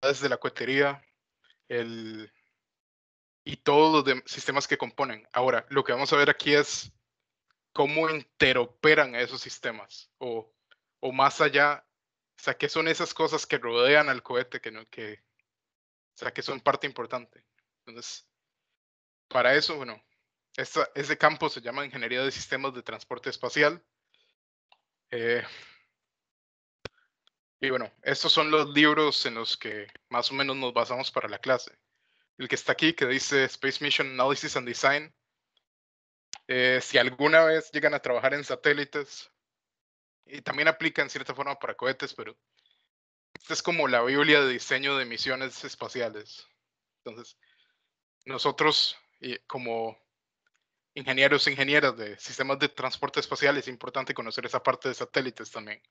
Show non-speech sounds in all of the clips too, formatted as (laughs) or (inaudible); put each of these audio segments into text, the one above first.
de la cohetería el, y todos los sistemas que componen. Ahora, lo que vamos a ver aquí es cómo interoperan esos sistemas o, más allá, o sea, qué son esas cosas que rodean al cohete, que, no, que, o sea, que son parte importante. Entonces, para eso, bueno, ese ese campo se llama Ingeniería de Sistemas de Transporte Espacial. Eh, y bueno, estos son los libros en los que más o menos nos basamos para la clase. El que está aquí, que dice Space Mission Analysis and Design. Eh, si alguna vez llegan a trabajar en satélites, y también aplica en cierta forma para cohetes, pero esta es como la Biblia de diseño de misiones espaciales. Entonces, nosotros como ingenieros e ingenieras de sistemas de transporte espacial es importante conocer esa parte de satélites también.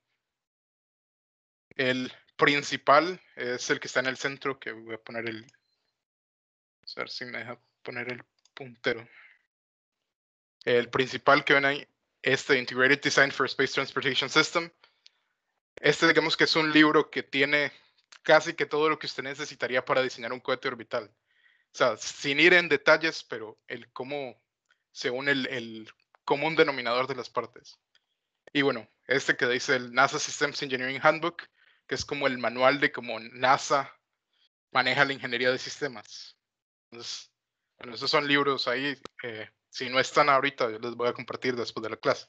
El principal es el que está en el centro, que voy a poner el... A poner el puntero. El principal que ven ahí es el Integrated Design for Space Transportation System. Este digamos que es un libro que tiene casi que todo lo que usted necesitaría para diseñar un cohete orbital. O sea, sin ir en detalles, pero el cómo se une el, el común denominador de las partes. Y bueno, este que dice el NASA Systems Engineering Handbook, que es como el manual de cómo NASA maneja la ingeniería de sistemas. Entonces, bueno, esos son libros ahí. Eh, si no están ahorita, yo les voy a compartir después de la clase.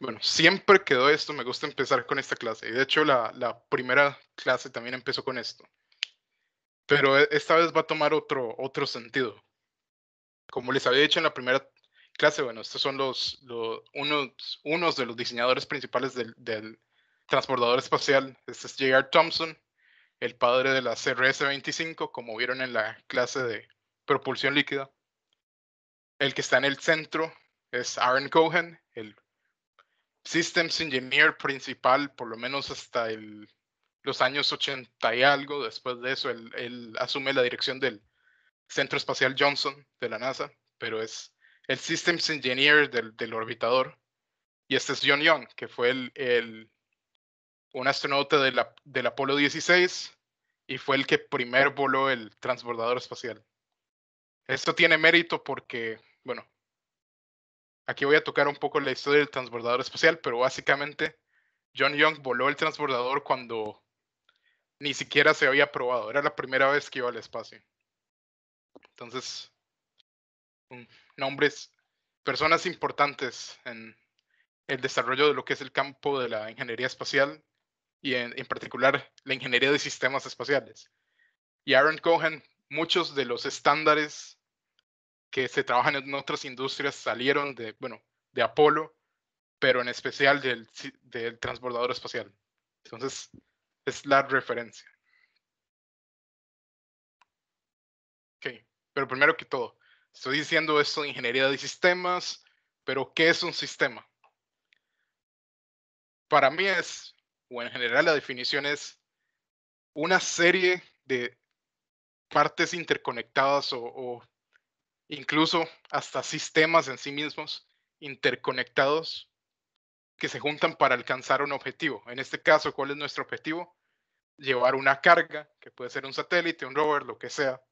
Bueno, siempre quedó esto. Me gusta empezar con esta clase. Y de hecho, la, la primera clase también empezó con esto. Pero e, esta vez va a tomar otro, otro sentido. Como les había dicho en la primera clase, bueno, estos son los, unos, unos, de los diseñadores principales del, transbordador espacial. Este es J.R. Thompson, el padre de la CRS-25, como vieron en la clase de propulsión líquida. El que está en el centro es Aaron Cohen, el Systems Engineer principal, por lo menos hasta el, los años 80 y algo. Después de eso, él asume la dirección del Centro Espacial Johnson de la NASA, pero es el Systems Engineer del, del orbitador. Y este es John Young, que fue el, el un astronauta de la, del Apolo 16 y fue el que primer voló el transbordador espacial. Esto tiene mérito porque, bueno, aquí voy a tocar un poco la historia del transbordador espacial, pero básicamente John Young voló el transbordador cuando ni siquiera se había probado, era la primera vez que iba al espacio. Entonces, nombres, personas importantes en el desarrollo de lo que es el campo de la ingeniería espacial y en, en particular la ingeniería de sistemas espaciales. Y Aaron Cohen, muchos de los estándares que se trabajan en otras industrias salieron de, bueno, de Apolo, pero en especial del, del transbordador espacial. Entonces, es la referencia. Ok, pero primero que todo, Estoy diciendo esto de ingeniería de sistemas, pero ¿qué es un sistema? Para mí es, o en general la definición es, una serie de partes interconectadas o, o incluso hasta sistemas en sí mismos interconectados que se juntan para alcanzar un objetivo. En este caso, ¿cuál es nuestro objetivo? Llevar una carga, que puede ser un satélite, un rover, lo que sea,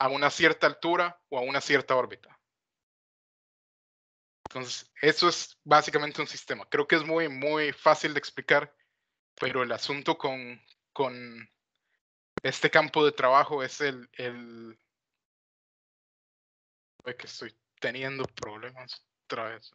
a una cierta altura o a una cierta órbita. Entonces, eso es básicamente un sistema. Creo que es muy, muy fácil de explicar, pero el asunto con, con este campo de trabajo es el, el... que estoy teniendo problemas otra vez.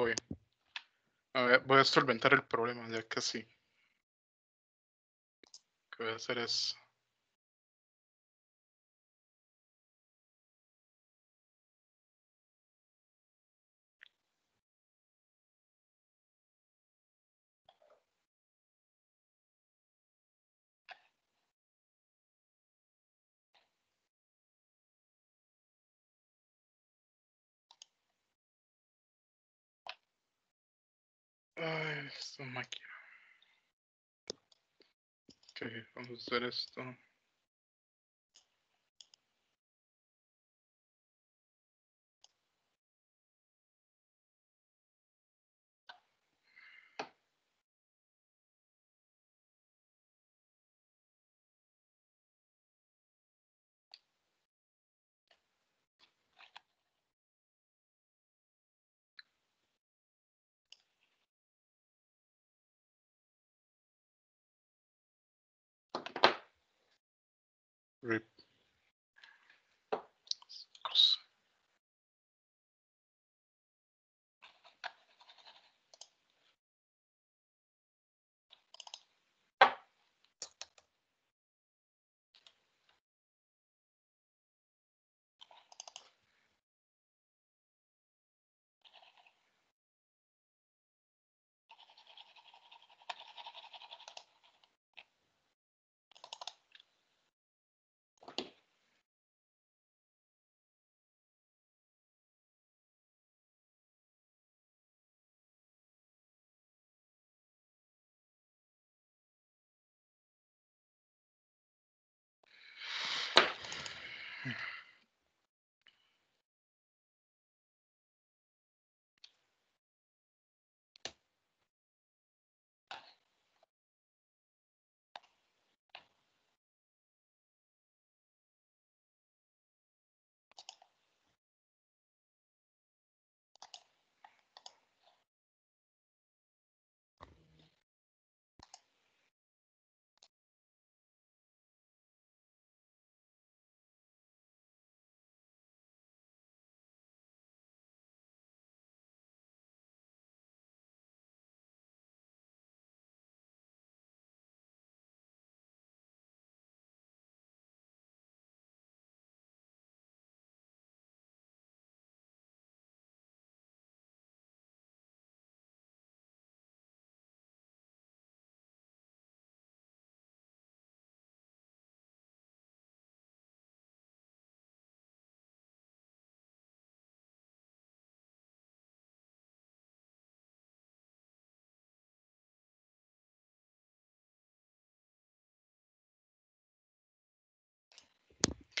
Voy. A solventar el problema, ya que sí. Lo que voy a hacer es Ay, una máquina. Ok, vamos a hacer esto. Rip Mm-hmm.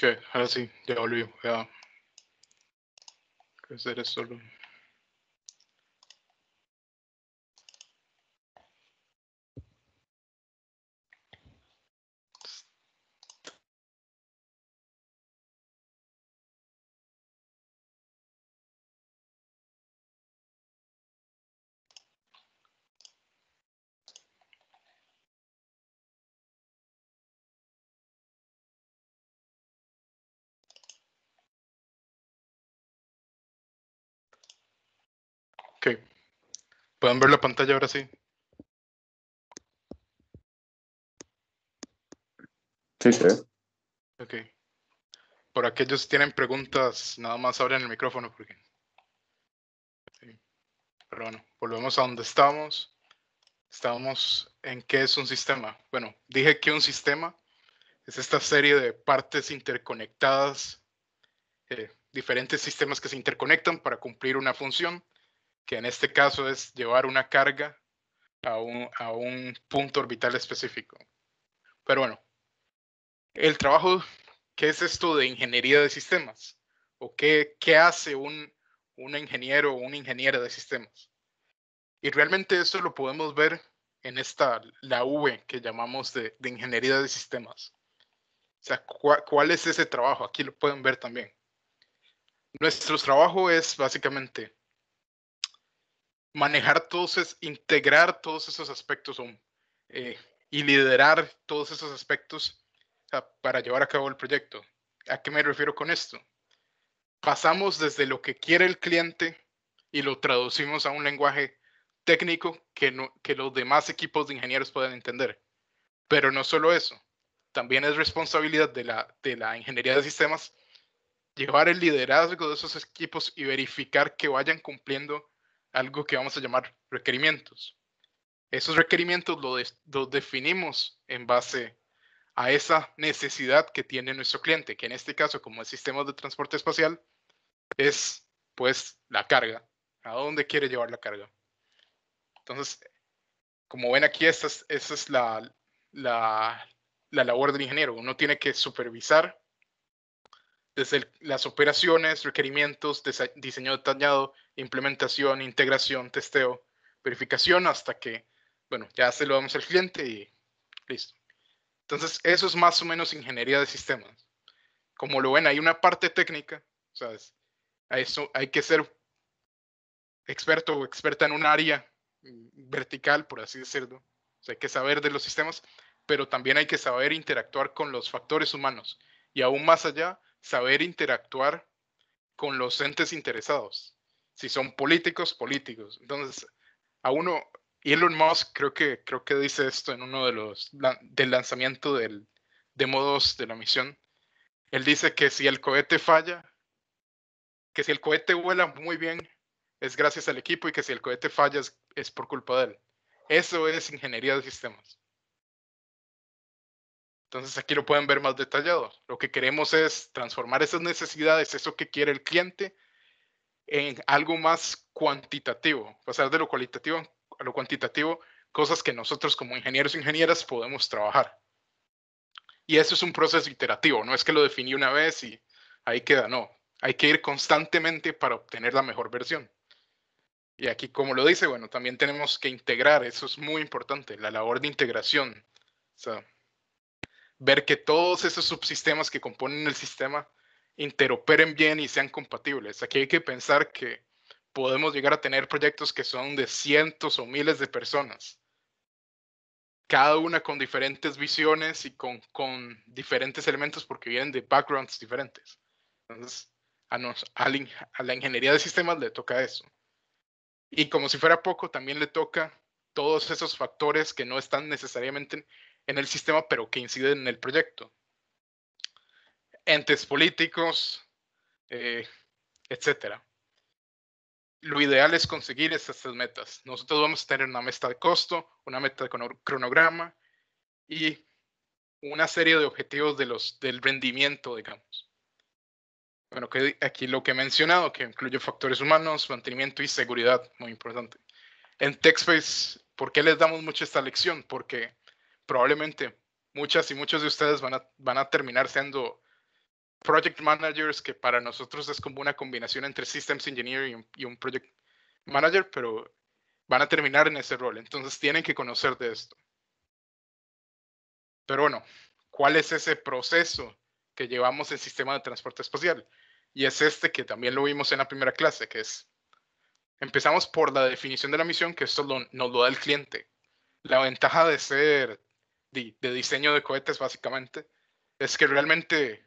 Okay, I see. Yeah, all you. Yeah. Because that is so. ¿Pueden ver la pantalla ahora sí? Sí, sí. Ok. Por aquellos que tienen preguntas, nada más abren el micrófono. Porque... Sí. Pero bueno, volvemos a donde estamos Estábamos en qué es un sistema. Bueno, dije que un sistema es esta serie de partes interconectadas, eh, diferentes sistemas que se interconectan para cumplir una función que en este caso es llevar una carga a un, punto orbital específico. Pero bueno, el trabajo, ¿qué es esto de ingeniería de sistemas? ¿O qué, hace un, ingeniero o una ingeniera de sistemas? Y realmente esto lo podemos ver en esta, la V que llamamos de, de ingeniería de sistemas. O sea, ¿cuál es ese trabajo? Aquí lo pueden ver también. Nuestro trabajo es básicamente manejar todos, es, integrar todos esos aspectos um, eh, y liderar todos esos aspectos para llevar a cabo el proyecto. ¿A qué me refiero con esto? Pasamos desde lo que quiere el cliente y lo traducimos a un lenguaje técnico que, que los demás equipos de ingenieros puedan entender. Pero no solo eso, también es responsabilidad de la, de la ingeniería de sistemas llevar el liderazgo de esos equipos y verificar que vayan cumpliendo algo que vamos a llamar requerimientos. Esos requerimientos los, definimos en base a esa necesidad que tiene nuestro cliente, que en este caso, como es sistema de transporte espacial, es pues la carga, a dónde quiere llevar la carga. Entonces, como ven aquí, esa es, esa es la, la labor del ingeniero. Uno tiene que supervisar desde las operaciones, requerimientos, diseño detallado, implementación, integración, testeo, verificación, hasta que, bueno, ya se lo damos al cliente y listo. Entonces, eso es más o menos ingeniería de sistemas. Como lo ven, hay una parte técnica, ¿sabes? A eso hay que ser experto o experta en un área vertical, por así decirlo. O sea, hay que saber de los sistemas, pero también hay que saber interactuar con los factores humanos. Y aún más allá, saber interactuar con los entes interesados. Si son políticos, políticos. Entonces, a uno, Elon Musk creo que, creo que dice esto en uno de los del lanzamiento del demo de la misión. Él dice que si el cohete falla, que si el cohete vuela muy bien, es gracias al equipo y que si el cohete falla es por culpa de él. Eso es ingeniería de sistemas. Entonces aquí lo pueden ver más detallado. Lo que queremos es transformar esas necesidades, eso que quiere el cliente, en algo más cuantitativo, pasar de lo cualitativo a lo cuantitativo, cosas que nosotros como ingenieros e ingenieras podemos trabajar. Y eso es un proceso iterativo, no es que lo definí una vez y ahí queda, no. Hay que ir constantemente para obtener la mejor versión. Y aquí, como lo dice, bueno, también tenemos que integrar, eso es muy importante, la labor de integración. O sea, ver que todos esos subsistemas que componen el sistema interoperen bien y sean compatibles. Aquí hay que pensar que podemos llegar a tener proyectos que son de cientos o miles de personas, cada una con diferentes visiones y con, con diferentes elementos porque vienen de backgrounds diferentes. Entonces, a, nos, a la ingeniería de sistemas le toca eso. Y como si fuera poco, también le toca todos esos factores que no están necesariamente en el sistema, pero que inciden en el proyecto. Entes políticos, eh, etcétera. Lo ideal es conseguir estas metas. Nosotros vamos a tener una meta de costo, una meta de cronograma y una serie de objetivos de los, del rendimiento, digamos. Bueno, que aquí lo que he mencionado, que incluye factores humanos, mantenimiento y seguridad, muy importante. En TechSpace, ¿por qué les damos mucho esta lección? Porque probablemente muchas y muchos de ustedes van a, terminar siendo project managers, que para nosotros es como una combinación entre systems engineer y un, project manager, pero van a terminar en ese rol. Entonces tienen que conocer de esto. Pero bueno, ¿cuál es ese proceso que llevamos en sistema de transporte espacial? Y es este que también lo vimos en la primera clase, que es, empezamos por la definición de la misión, que esto nos lo da el cliente. La ventaja de ser de, diseño de cohetes, básicamente, es que realmente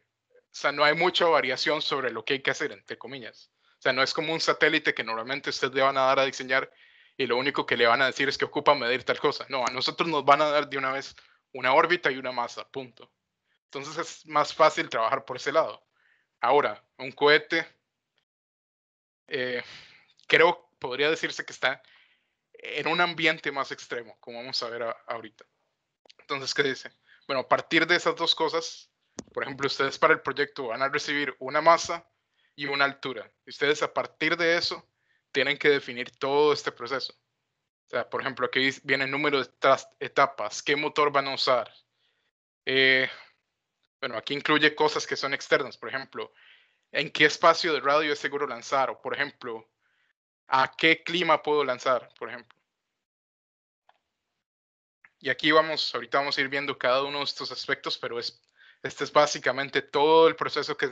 o no hay mucha variación sobre lo que hay que hacer, entre comillas. O sea, no es como un satélite que normalmente ustedes le van a dar a diseñar y lo único que le van a decir es que ocupa medir tal cosa. No, a nosotros nos van a dar de una vez una órbita y una masa, punto. Entonces es más fácil trabajar por ese lado. Ahora, un cohete, eh, creo, podría decirse que está en un ambiente más extremo, como vamos a ver ahorita. Entonces, ¿qué dice? Bueno, a partir de esas dos cosas, por ejemplo, ustedes para el proyecto van a recibir una masa y una altura. Y ustedes a partir de eso tienen que definir todo este proceso. O sea, por ejemplo, aquí viene el número de etapas, qué motor van a usar. Eh, bueno, aquí incluye cosas que son externas, por ejemplo, en qué espacio de radio es seguro lanzar, o por ejemplo, a qué clima puedo lanzar, por ejemplo y aquí vamos, ahorita vamos a ir viendo cada uno de estos aspectos, pero es, este es básicamente todo el proceso que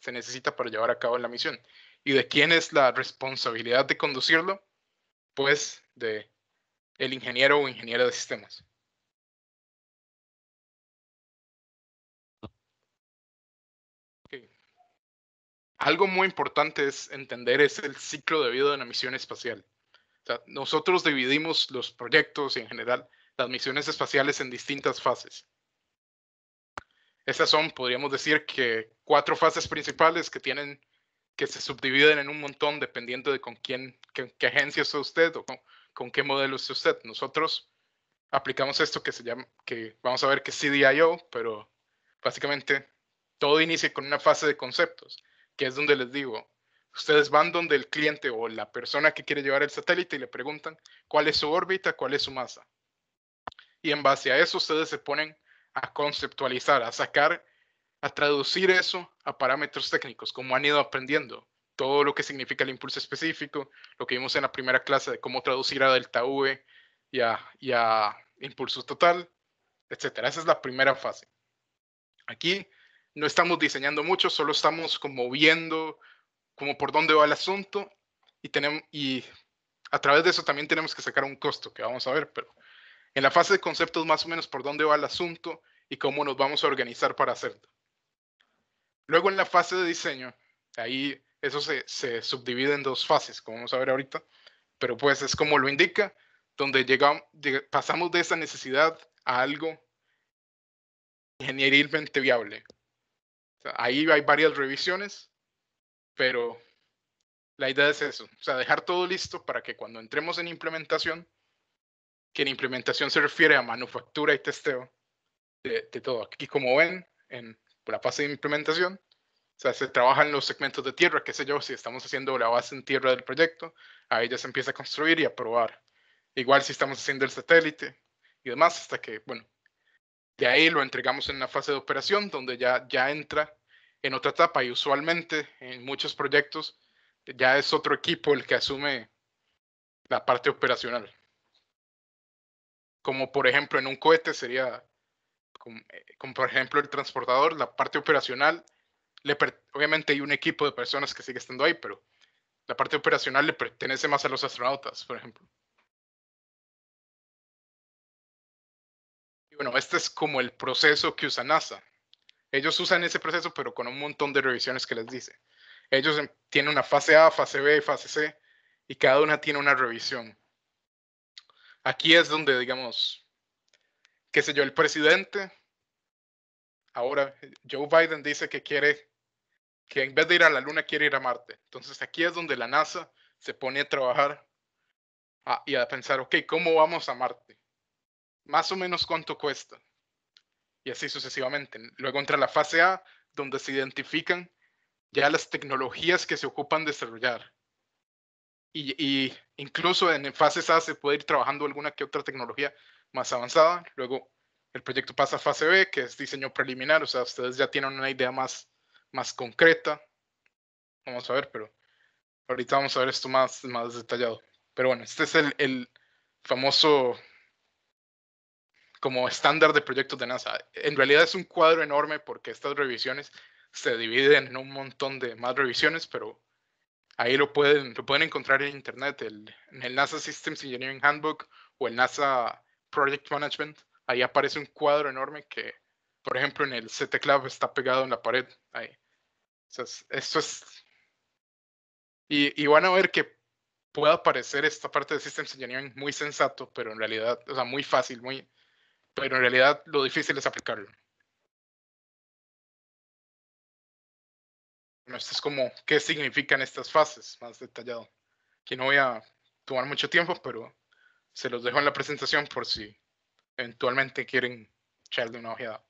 se necesita para llevar a cabo la misión. ¿Y de quién es la responsabilidad de conducirlo? Pues de el ingeniero o ingeniera de sistemas. Algo muy importante es entender es el ciclo de vida de una misión espacial. nosotros dividimos los proyectos en general las misiones espaciales en distintas fases. Estas son, podríamos decir, que cuatro fases principales que tienen que se subdividen en un montón dependiendo de con quién, qué, agencia es usted o con, qué modelo es usted. Nosotros aplicamos esto que se llama, que vamos a ver que es CDIO, pero básicamente todo inicia con una fase de conceptos, que es donde les digo, ustedes van donde el cliente o la persona que quiere llevar el satélite y le preguntan cuál es su órbita, cuál es su masa y en base a eso ustedes se ponen a conceptualizar, a sacar, a traducir eso a parámetros técnicos, como han ido aprendiendo todo lo que significa el impulso específico, lo que vimos en la primera clase de cómo traducir a delta V y a, impulso total, etc. Esa es la primera fase. Aquí no estamos diseñando mucho, solo estamos como viendo como por dónde va el asunto y, tenemos, y a través de eso también tenemos que sacar un costo que vamos a ver, pero en la fase de conceptos más o menos por dónde va el asunto y cómo nos vamos a organizar para hacerlo. Luego en la fase de diseño, ahí eso se, subdivide en dos fases, como vamos a ver ahorita, pero pues es como lo indica, donde llegamos, pasamos de esa necesidad a algo ingenierilmente viable. ahí hay varias revisiones, pero la idea es eso, o sea, dejar todo listo para que cuando entremos en implementación que en implementación se refiere a manufactura y testeo de, todo. Aquí como ven, en la fase de implementación, o sea, se trabajan los segmentos de tierra, qué sé yo, si estamos haciendo la base en tierra del proyecto, ahí ya se empieza a construir y a probar. Igual si estamos haciendo el satélite y demás, hasta que, bueno, de ahí lo entregamos en la fase de operación, donde ya, ya entra en otra etapa y usualmente en muchos proyectos ya es otro equipo el que asume la parte operacional como por ejemplo en un cohete sería, como, eh, por ejemplo el transportador, la parte operacional, obviamente hay un equipo de personas que sigue estando ahí, pero la parte operacional le pertenece más a los astronautas, por ejemplo. bueno, este es como el proceso que usa NASA. Ellos usan ese proceso, pero con un montón de revisiones que les dice. Ellos tienen una fase A, fase B, y fase C, y cada una tiene una revisión. Aquí es donde, digamos, qué sé yo, el presidente, ahora eh, Joe Biden dice que quiere, que en vez de ir a la Luna quiere ir a Marte. Entonces aquí es donde la NASA se pone a trabajar y a pensar, ok, ¿cómo vamos a Marte? Más o menos cuánto cuesta. Y así sucesivamente. Luego entra la fase A, donde se identifican ya las tecnologías que se ocupan de desarrollar y, incluso en fases A se puede ir trabajando alguna que otra tecnología más avanzada. Luego el proyecto pasa a fase B, que es diseño preliminar, o sea, ustedes ya tienen una idea más, más concreta. Vamos a ver, pero ahorita vamos a ver esto más, más detallado. Pero bueno, este es el, el famoso como estándar de proyectos de NASA. En realidad es un cuadro enorme porque estas revisiones se dividen en un montón de más revisiones, pero Ahí lo pueden, lo pueden encontrar en internet, el, en el NASA Systems Engineering Handbook o el NASA Project Management. Ahí aparece un cuadro enorme que, por ejemplo, en el CT Club está pegado en la pared. Ahí. Entonces, esto es. Y, y van a ver que puede parecer esta parte de Systems Engineering muy sensato, pero en realidad, o sea, muy fácil, muy, pero en realidad lo difícil es aplicarlo. bueno, esto es como qué significan estas fases más detallado. Aquí no voy a tomar mucho tiempo, pero se los dejo en la presentación por si eventualmente quieren echarle una ojeada.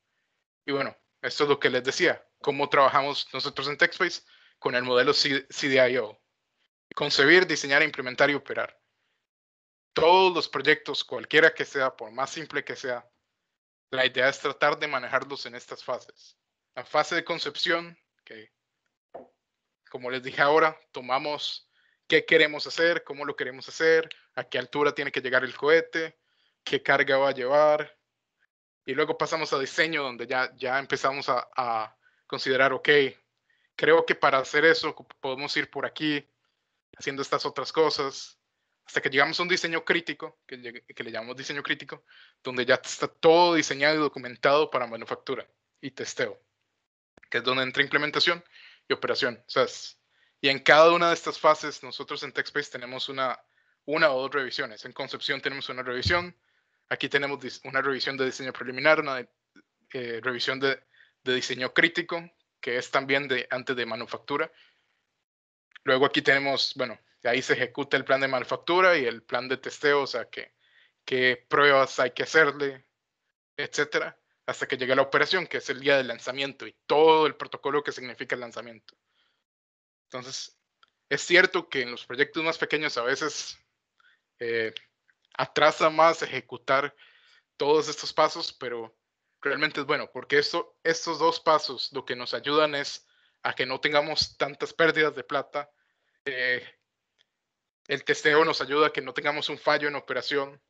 Y bueno, esto es lo que les decía, cómo trabajamos nosotros en TechSpace con el modelo CDIO. Concebir, diseñar, implementar y operar. Todos los proyectos, cualquiera que sea, por más simple que sea, la idea es tratar de manejarlos en estas fases. La fase de concepción, que como les dije ahora, tomamos qué queremos hacer, cómo lo queremos hacer, a qué altura tiene que llegar el cohete, qué carga va a llevar. Y luego pasamos a diseño, donde ya, ya empezamos a, considerar, ok, creo que para hacer eso podemos ir por aquí, haciendo estas otras cosas, hasta que llegamos a un diseño crítico, que, que le llamamos diseño crítico, donde ya está todo diseñado y documentado para manufactura y testeo, que es donde entra implementación, y operación. O sea, y en cada una de estas fases, nosotros en TechSpace tenemos una, una o dos revisiones. En Concepción tenemos una revisión, aquí tenemos una revisión de diseño preliminar, una eh, revisión de, diseño crítico, que es también de, antes de manufactura. Luego aquí tenemos, bueno, ahí se ejecuta el plan de manufactura y el plan de testeo, o sea, que, qué pruebas hay que hacerle, etcétera hasta que llegue la operación, que es el día del lanzamiento y todo el protocolo que significa el lanzamiento. Entonces, es cierto que en los proyectos más pequeños a veces eh, atrasa más ejecutar todos estos pasos, pero realmente es bueno, porque esto, estos dos pasos lo que nos ayudan es a que no tengamos tantas pérdidas de plata. Eh, el testeo nos ayuda a que no tengamos un fallo en operación.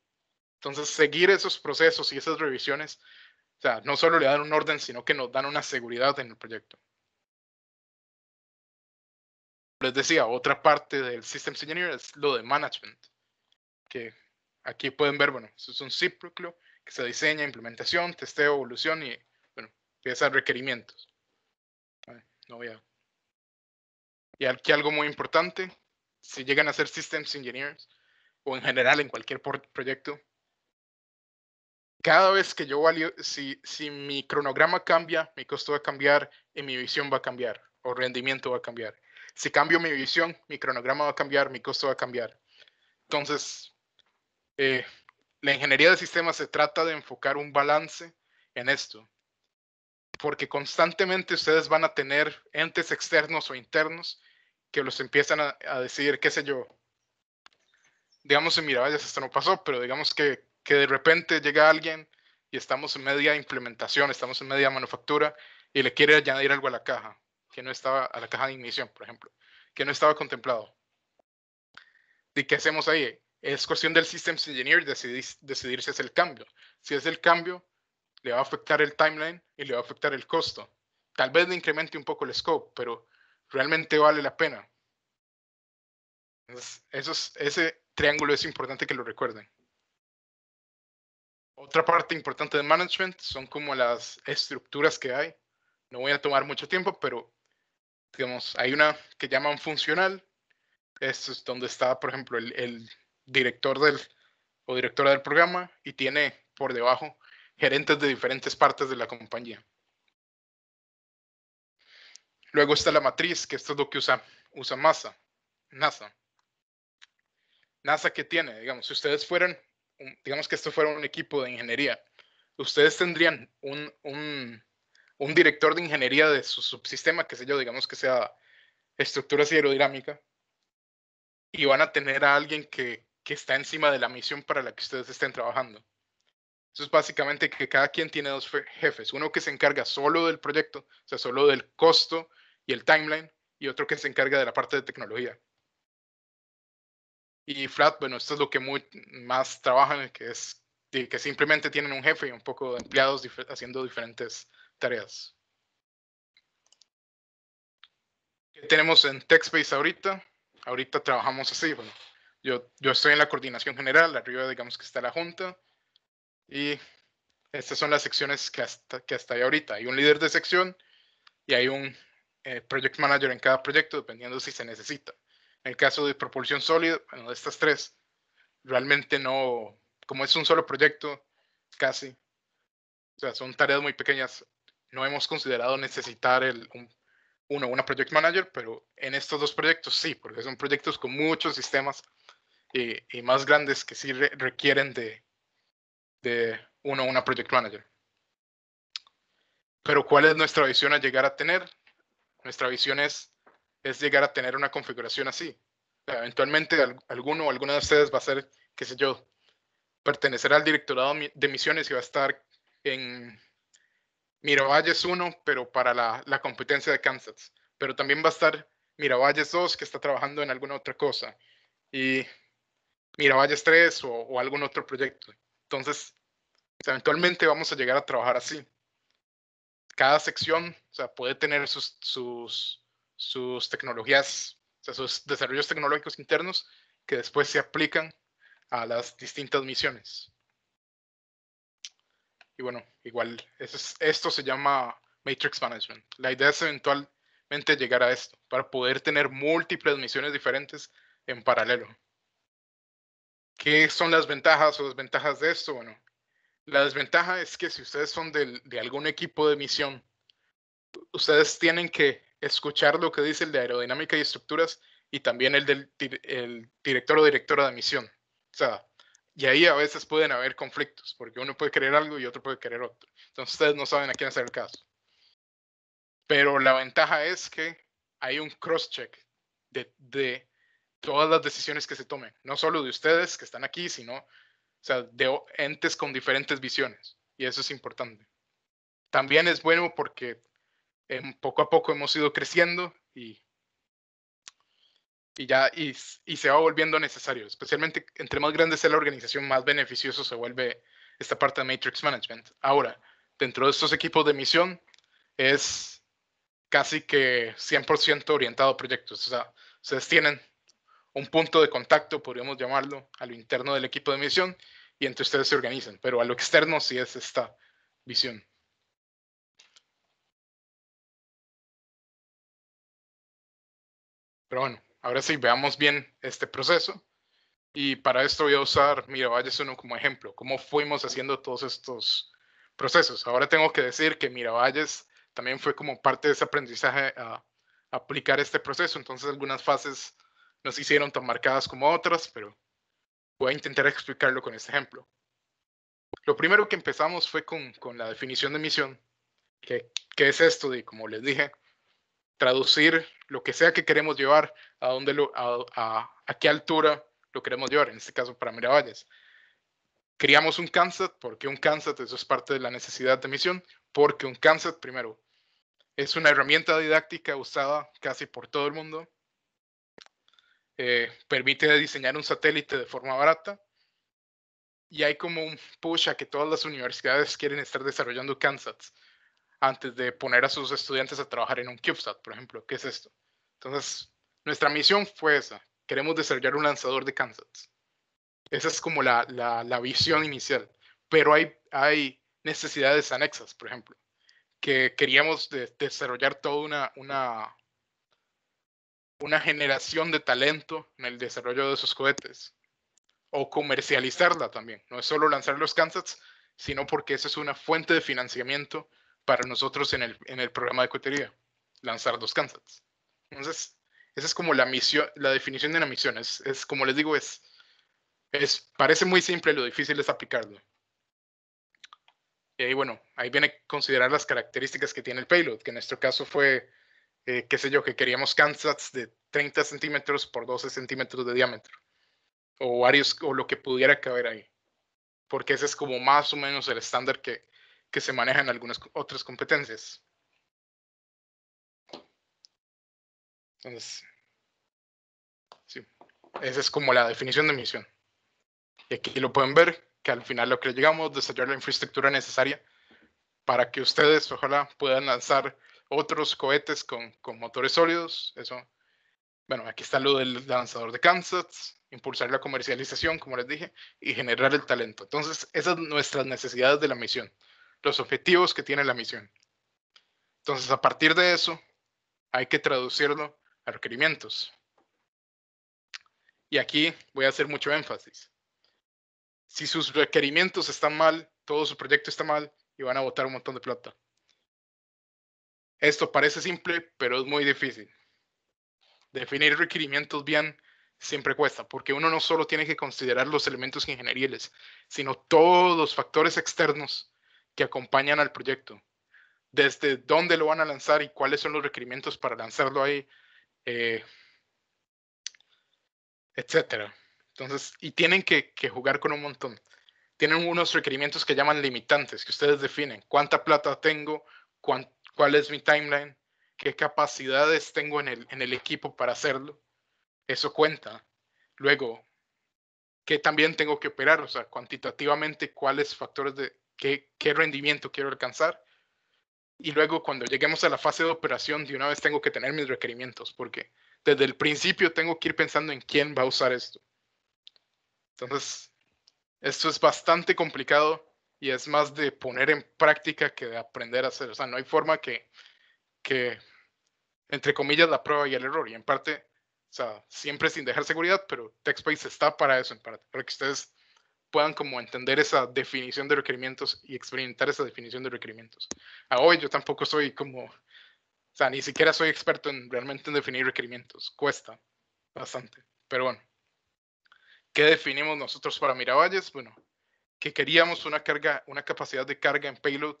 Entonces, seguir esos procesos y esas revisiones o sea, no solo le dan un orden, sino que nos dan una seguridad en el proyecto. Les decía, otra parte del Systems Engineer es lo de management, que aquí pueden ver, bueno, es un ciclo que se diseña, implementación, testeo, evolución y, bueno, empieza requerimientos. no voy a... Y aquí algo muy importante, si llegan a ser Systems Engineers, o en general en cualquier proyecto, cada vez que yo valio, si, mi cronograma cambia, mi costo va a cambiar y mi visión va a cambiar o rendimiento va a cambiar. Si cambio mi visión, mi cronograma va a cambiar, mi costo va a cambiar. Entonces, eh, la ingeniería de sistemas se trata de enfocar un balance en esto, porque constantemente ustedes van a tener entes externos o internos que los empiezan a, decir, qué sé yo, digamos mira, ya esto no pasó, pero digamos que que de repente llega alguien y estamos en media implementación, estamos en media manufactura y le quiere añadir algo a la caja, que no estaba, a la caja de ignición, por ejemplo, que no estaba contemplado. ¿Y qué hacemos ahí? Es cuestión del Systems Engineer decidir, si es el cambio. Si es el cambio, le va a afectar el timeline y le va a afectar el costo. Tal vez le incremente un poco el scope, pero realmente vale la pena. ese triángulo es importante que lo recuerden. Otra parte importante de management son como las estructuras que hay. No voy a tomar mucho tiempo, pero digamos, hay una que llaman funcional. Esto es donde está, por ejemplo, el, director del o directora del programa y tiene por debajo gerentes de diferentes partes de la compañía. Luego está la matriz, que esto es lo que usa, usa NASA, NASA. NASA que tiene, digamos, si ustedes fueran digamos que esto fuera un equipo de ingeniería, ustedes tendrían un, director de ingeniería de su subsistema, que sé yo, digamos que sea estructuras y aerodinámica, y van a tener a alguien que, que está encima de la misión para la que ustedes estén trabajando. Eso es básicamente que cada quien tiene dos jefes, uno que se encarga solo del proyecto, o sea, solo del costo y el timeline, y otro que se encarga de la parte de tecnología. Y Flat, bueno, esto es lo que muy, más trabajan, que es que simplemente tienen un jefe y un poco de empleados haciendo diferentes tareas. ¿Qué tenemos en TechSpace ahorita? Ahorita trabajamos así, bueno, yo, yo estoy en la coordinación general, arriba digamos que está la junta, y estas son las secciones que hasta, que hasta ahorita. Hay un líder de sección y hay un eh, project manager en cada proyecto, dependiendo si se necesita. En el caso de propulsión sólida, bueno, estas tres, realmente no, como es un solo proyecto, casi, o sea, son tareas muy pequeñas, no hemos considerado necesitar el, un, una project manager, pero en estos dos proyectos sí, porque son proyectos con muchos sistemas y, más grandes que sí requieren de, de uno, una project manager. Pero ¿cuál es nuestra visión a llegar a tener? Nuestra visión es es llegar a tener una configuración así. eventualmente alguno o alguna de ustedes va a ser, qué sé yo, pertenecer al directorado de misiones y va a estar en Miravalles 1, pero para la, competencia de Kansas. Pero también va a estar Miravalles 2, que está trabajando en alguna otra cosa. Y Miravalles 3 o, algún otro proyecto. Entonces, eventualmente vamos a llegar a trabajar así. Cada sección o sea, puede tener sus sus tecnologías, o sea, sus desarrollos tecnológicos internos que después se aplican a las distintas misiones. Y bueno, igual, esto se llama Matrix Management. La idea es eventualmente llegar a esto, para poder tener múltiples misiones diferentes en paralelo. ¿Qué son las ventajas o desventajas de esto? Bueno, la desventaja es que si ustedes son de, de algún equipo de misión, ustedes tienen que escuchar lo que dice el de aerodinámica y estructuras y también el del director o directora de misión. O sea, y ahí a veces pueden haber conflictos, porque uno puede querer algo y otro puede querer otro. Entonces ustedes no saben a quién hacer el caso. Pero la ventaja es que hay un cross-check de, todas las decisiones que se tomen, no solo de ustedes que están aquí, sino sea, de entes con diferentes visiones. Y eso es importante. También es bueno porque Em, poco a poco hemos ido creciendo y, y ya y, se va volviendo necesario. Especialmente entre más grande sea la organización, más beneficioso se vuelve esta parte de Matrix Management. Ahora, dentro de estos equipos de misión, es casi que 100% orientado a proyectos. O sea, ustedes tienen un punto de contacto, podríamos llamarlo, a lo interno del equipo de misión y entre ustedes se organizan, pero a lo externo sí es esta visión. Pero bueno, ahora sí, veamos bien este proceso. Y para esto voy a usar Miravalles 1 como ejemplo, cómo fuimos haciendo todos estos procesos. Ahora tengo que decir que Miravalles también fue como parte de ese aprendizaje a aplicar este proceso, entonces algunas fases nos hicieron tan marcadas como otras, pero voy a intentar explicarlo con este ejemplo. Lo primero que empezamos fue con, con la definición de misión, que, que es esto, y como les dije, traducir lo que sea que queremos llevar, a, a, qué altura lo queremos llevar, en este caso para Miravalles. Criamos un CANSAT, porque un CANSAT, eso es parte de la necesidad de misión, porque un CANSAT, primero, es una herramienta didáctica usada casi por todo el mundo, eh, permite diseñar un satélite de forma barata, y hay como un push a que todas las universidades quieren estar desarrollando Kansas antes de poner a sus estudiantes a trabajar en un CubeSat, por ejemplo, ¿Qué es esto. Entonces, nuestra misión fue esa. Queremos desarrollar un lanzador de Kansas. Esa es como la, la, visión inicial. Pero hay, hay necesidades anexas, por ejemplo, que queríamos desarrollar toda una, una, una generación de talento en el desarrollo de esos cohetes o comercializarla también. No es solo lanzar los Kansas, sino porque esa es una fuente de financiamiento para nosotros en el, en el programa de cohetería, lanzar dos Kansas. Entonces, esa es como la misión, la definición de una misión. Es, es como les digo, es, es, parece muy simple, lo difícil es aplicarlo. Y bueno, ahí viene considerar las características que tiene el payload, que en nuestro caso fue, eh, qué sé yo, que queríamos Kansas de 30 centímetros por 12 centímetros de diámetro, o varios, o lo que pudiera caber ahí, porque ese es como más o menos el estándar que, que se maneja en algunas otras competencias. Entonces, sí, esa es como la definición de misión. Y aquí lo pueden ver, que al final lo que llegamos, desarrollar la infraestructura necesaria para que ustedes, ojalá, puedan lanzar otros cohetes con, motores sólidos. Eso, bueno, aquí está lo del lanzador de Kansas, impulsar la comercialización, como les dije, y generar el talento. Entonces, esas son nuestras necesidades de la misión los objetivos que tiene la misión. Entonces, a partir de eso, hay que traducirlo a requerimientos. Y aquí voy a hacer mucho énfasis. Si sus requerimientos están mal, todo su proyecto está mal y van a botar un montón de plata. Esto parece simple, pero es muy difícil. Definir requerimientos bien siempre cuesta, porque uno no solo tiene que considerar los elementos ingenieriles, sino todos los factores externos que acompañan al proyecto. Desde dónde lo van a lanzar y cuáles son los requerimientos para lanzarlo ahí, eh, etcétera. Entonces, y tienen que, jugar con un montón. Tienen unos requerimientos que llaman limitantes, que ustedes definen. ¿Cuánta plata tengo? ¿Cuál es mi timeline? ¿Qué capacidades tengo en el, equipo para hacerlo? Eso cuenta. Luego, ¿qué también tengo que operar, o sea, cuantitativamente cuáles factores de qué, qué rendimiento quiero alcanzar. Y luego cuando lleguemos a la fase de operación, de una vez tengo que tener mis requerimientos, porque desde el principio tengo que ir pensando en quién va a usar esto. Entonces, esto es bastante complicado y es más de poner en práctica que de aprender a hacer. O sea, no hay forma que, que entre comillas, la prueba y el error. Y en parte, o sea, siempre sin dejar seguridad, pero TechSpace está para eso en parte, para que ustedes puedan como entender esa definición de requerimientos y experimentar esa definición de requerimientos. A ah, hoy yo tampoco soy como, o sea, ni siquiera soy experto en realmente en definir requerimientos. Cuesta bastante, pero bueno. ¿Qué definimos nosotros para Miravalles? Bueno, que queríamos una carga, una capacidad de carga en payload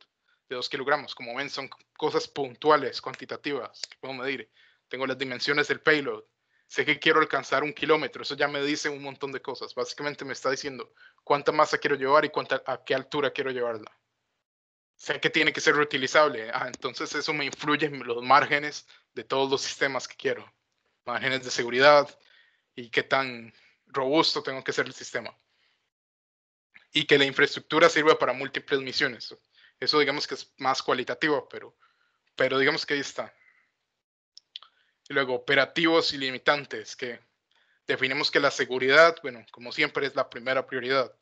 de 2 kilogramos. Como ven, son cosas puntuales, cuantitativas, que puedo medir. Tengo las dimensiones del payload, sé que quiero alcanzar un kilómetro, eso ya me dice un montón de cosas. Básicamente me está diciendo cuánta masa quiero llevar y a qué altura quiero llevarla. Sé que tiene que ser reutilizable, ah, entonces eso me influye en los márgenes de todos los sistemas que quiero, márgenes de seguridad y qué tan robusto tengo que ser el sistema. Y que la infraestructura sirva para múltiples misiones. Eso digamos que es más cualitativo, pero, pero digamos que ahí está luego operativos y limitantes, que definimos que la seguridad, bueno, como siempre es la primera prioridad,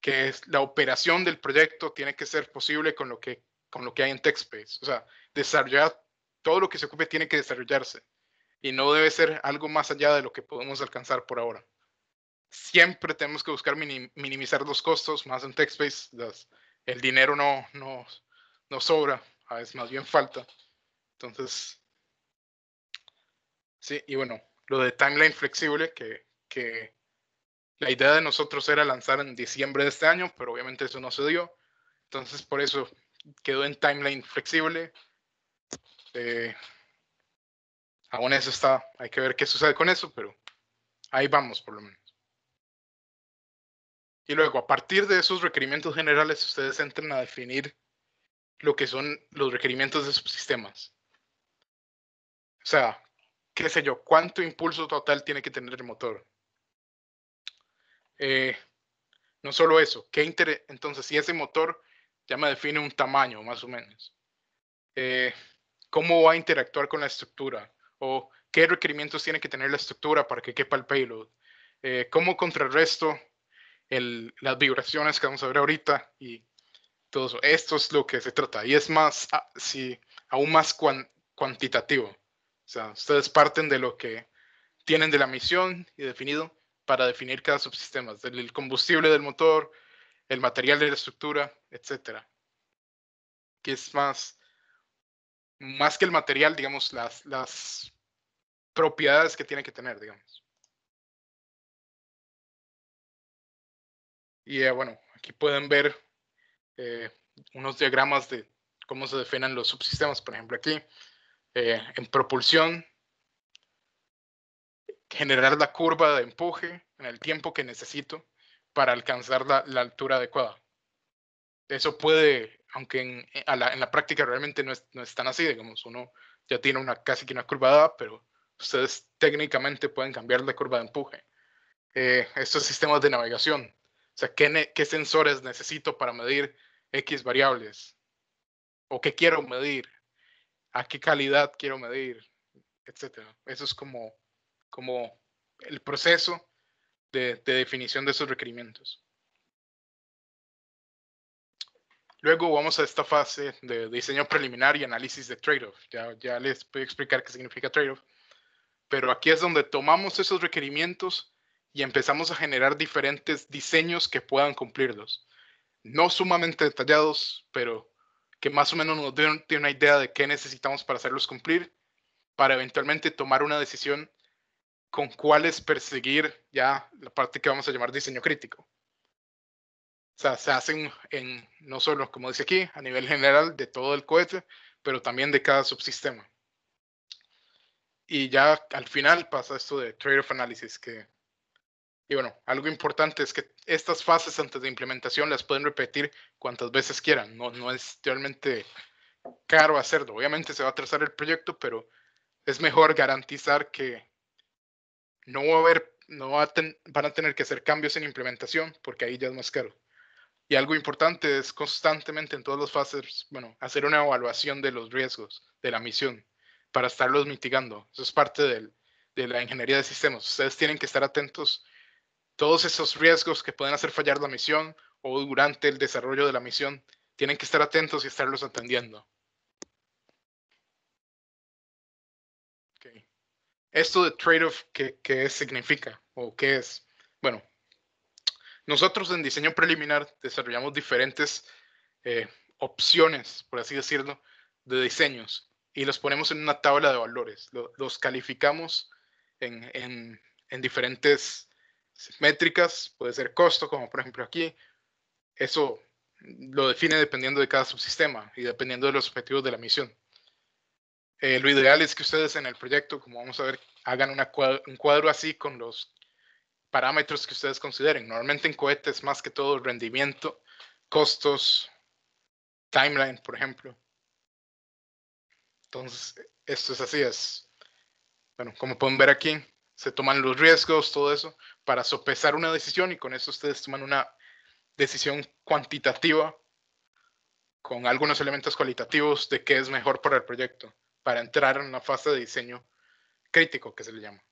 que es la operación del proyecto tiene que ser posible con lo que, con lo que hay en TechSpace. O sea, desarrollar todo lo que se ocupe tiene que desarrollarse y no debe ser algo más allá de lo que podemos alcanzar por ahora. Siempre tenemos que buscar minimizar los costos, más en TechSpace el dinero no, no, no sobra, a veces más bien falta. Entonces, y bueno, lo de timeline flexible, que, la idea de nosotros era lanzar en diciembre de este año, pero obviamente eso no se dio. Entonces, por eso quedó en timeline flexible. Eh, aún eso está, hay que ver qué sucede con eso, pero ahí vamos por lo menos. Y luego, a partir de esos requerimientos generales, ustedes entran a definir lo que son los requerimientos de subsistemas. O sea, qué sé yo, cuánto impulso total tiene que tener el motor. Eh, no solo eso, ¿qué entonces si ese motor ya me define un tamaño más o menos, eh, ¿cómo va a interactuar con la estructura? ¿O qué requerimientos tiene que tener la estructura para que quepa el payload? Eh, ¿Cómo contrarresto el, las vibraciones que vamos a ver ahorita? Y todo Esto es lo que se trata. Y es más, ah, aún más cuantitativo. O sea, ustedes parten de lo que tienen de la misión y definido para definir cada subsistema, del combustible del motor, el material de la estructura, etc. Que es más, más que el material, digamos, las, las propiedades que tiene que tener, digamos. Y eh, bueno, aquí pueden ver eh, unos diagramas de cómo se definen los subsistemas. Por ejemplo, aquí eh, en propulsión, generar la curva de empuje en el tiempo que necesito para alcanzar la, altura adecuada. Eso puede, aunque en, eh, la, práctica realmente no es, tan así, digamos, uno ya tiene una, casi que una curva dada, pero ustedes técnicamente pueden cambiar la curva de empuje. Eh, estos sistemas de navegación, o sea, ¿qué, sensores necesito para medir X variables? ¿O qué quiero medir? a qué calidad quiero medir, etcétera. Eso es como, como el proceso de, de definición de esos requerimientos. Luego vamos a esta fase de diseño preliminar y análisis de trade-off. Ya, ya les voy a explicar qué significa trade-off. Pero aquí es donde tomamos esos requerimientos y empezamos a generar diferentes diseños que puedan cumplirlos. No sumamente detallados, pero que más o menos nos tiene una idea de qué necesitamos para hacerlos cumplir, para eventualmente tomar una decisión con cuáles perseguir ya la parte que vamos a llamar diseño crítico. O sea, se hacen en, no solo, como dice aquí, a nivel general de todo el cohete, pero también de cada subsistema. Y ya al final pasa esto de trade-off analysis, que y bueno, algo importante es que estas fases antes de implementación las pueden repetir cuantas veces quieran. No, no es realmente caro hacerlo. Obviamente se va a atrasar el proyecto, pero es mejor garantizar que no va a haber, no van a tener que hacer cambios en implementación porque ahí ya es más caro. Y algo importante es constantemente en todas las fases, bueno, hacer una evaluación de los riesgos de la misión para estarlos mitigando. Eso es parte del, de la ingeniería de sistemas. Ustedes tienen que estar atentos todos esos riesgos que pueden hacer fallar la misión o durante el desarrollo de la misión, tienen que estar atentos y estarlos atendiendo. Esto de trade-off, ¿qué, significa o qué es? Bueno, nosotros en diseño preliminar desarrollamos diferentes eh, opciones, por así decirlo, de diseños y los ponemos en una tabla de valores. los calificamos en, en, en diferentes métricas, puede ser costo, como por ejemplo aquí. Eso lo define dependiendo de cada subsistema y dependiendo de los objetivos de la misión. Eh, lo ideal es que ustedes en el proyecto, como vamos a ver, hagan una un cuadro así con los parámetros que ustedes consideren. Normalmente en cohetes más que todo rendimiento, costos, timeline, por ejemplo. Entonces, esto es así, es, bueno, como pueden ver aquí, se toman los riesgos, todo eso para sopesar una decisión y con eso ustedes toman una decisión cuantitativa con algunos elementos cualitativos de qué es mejor para el proyecto, para entrar en una fase de diseño crítico que se le llama.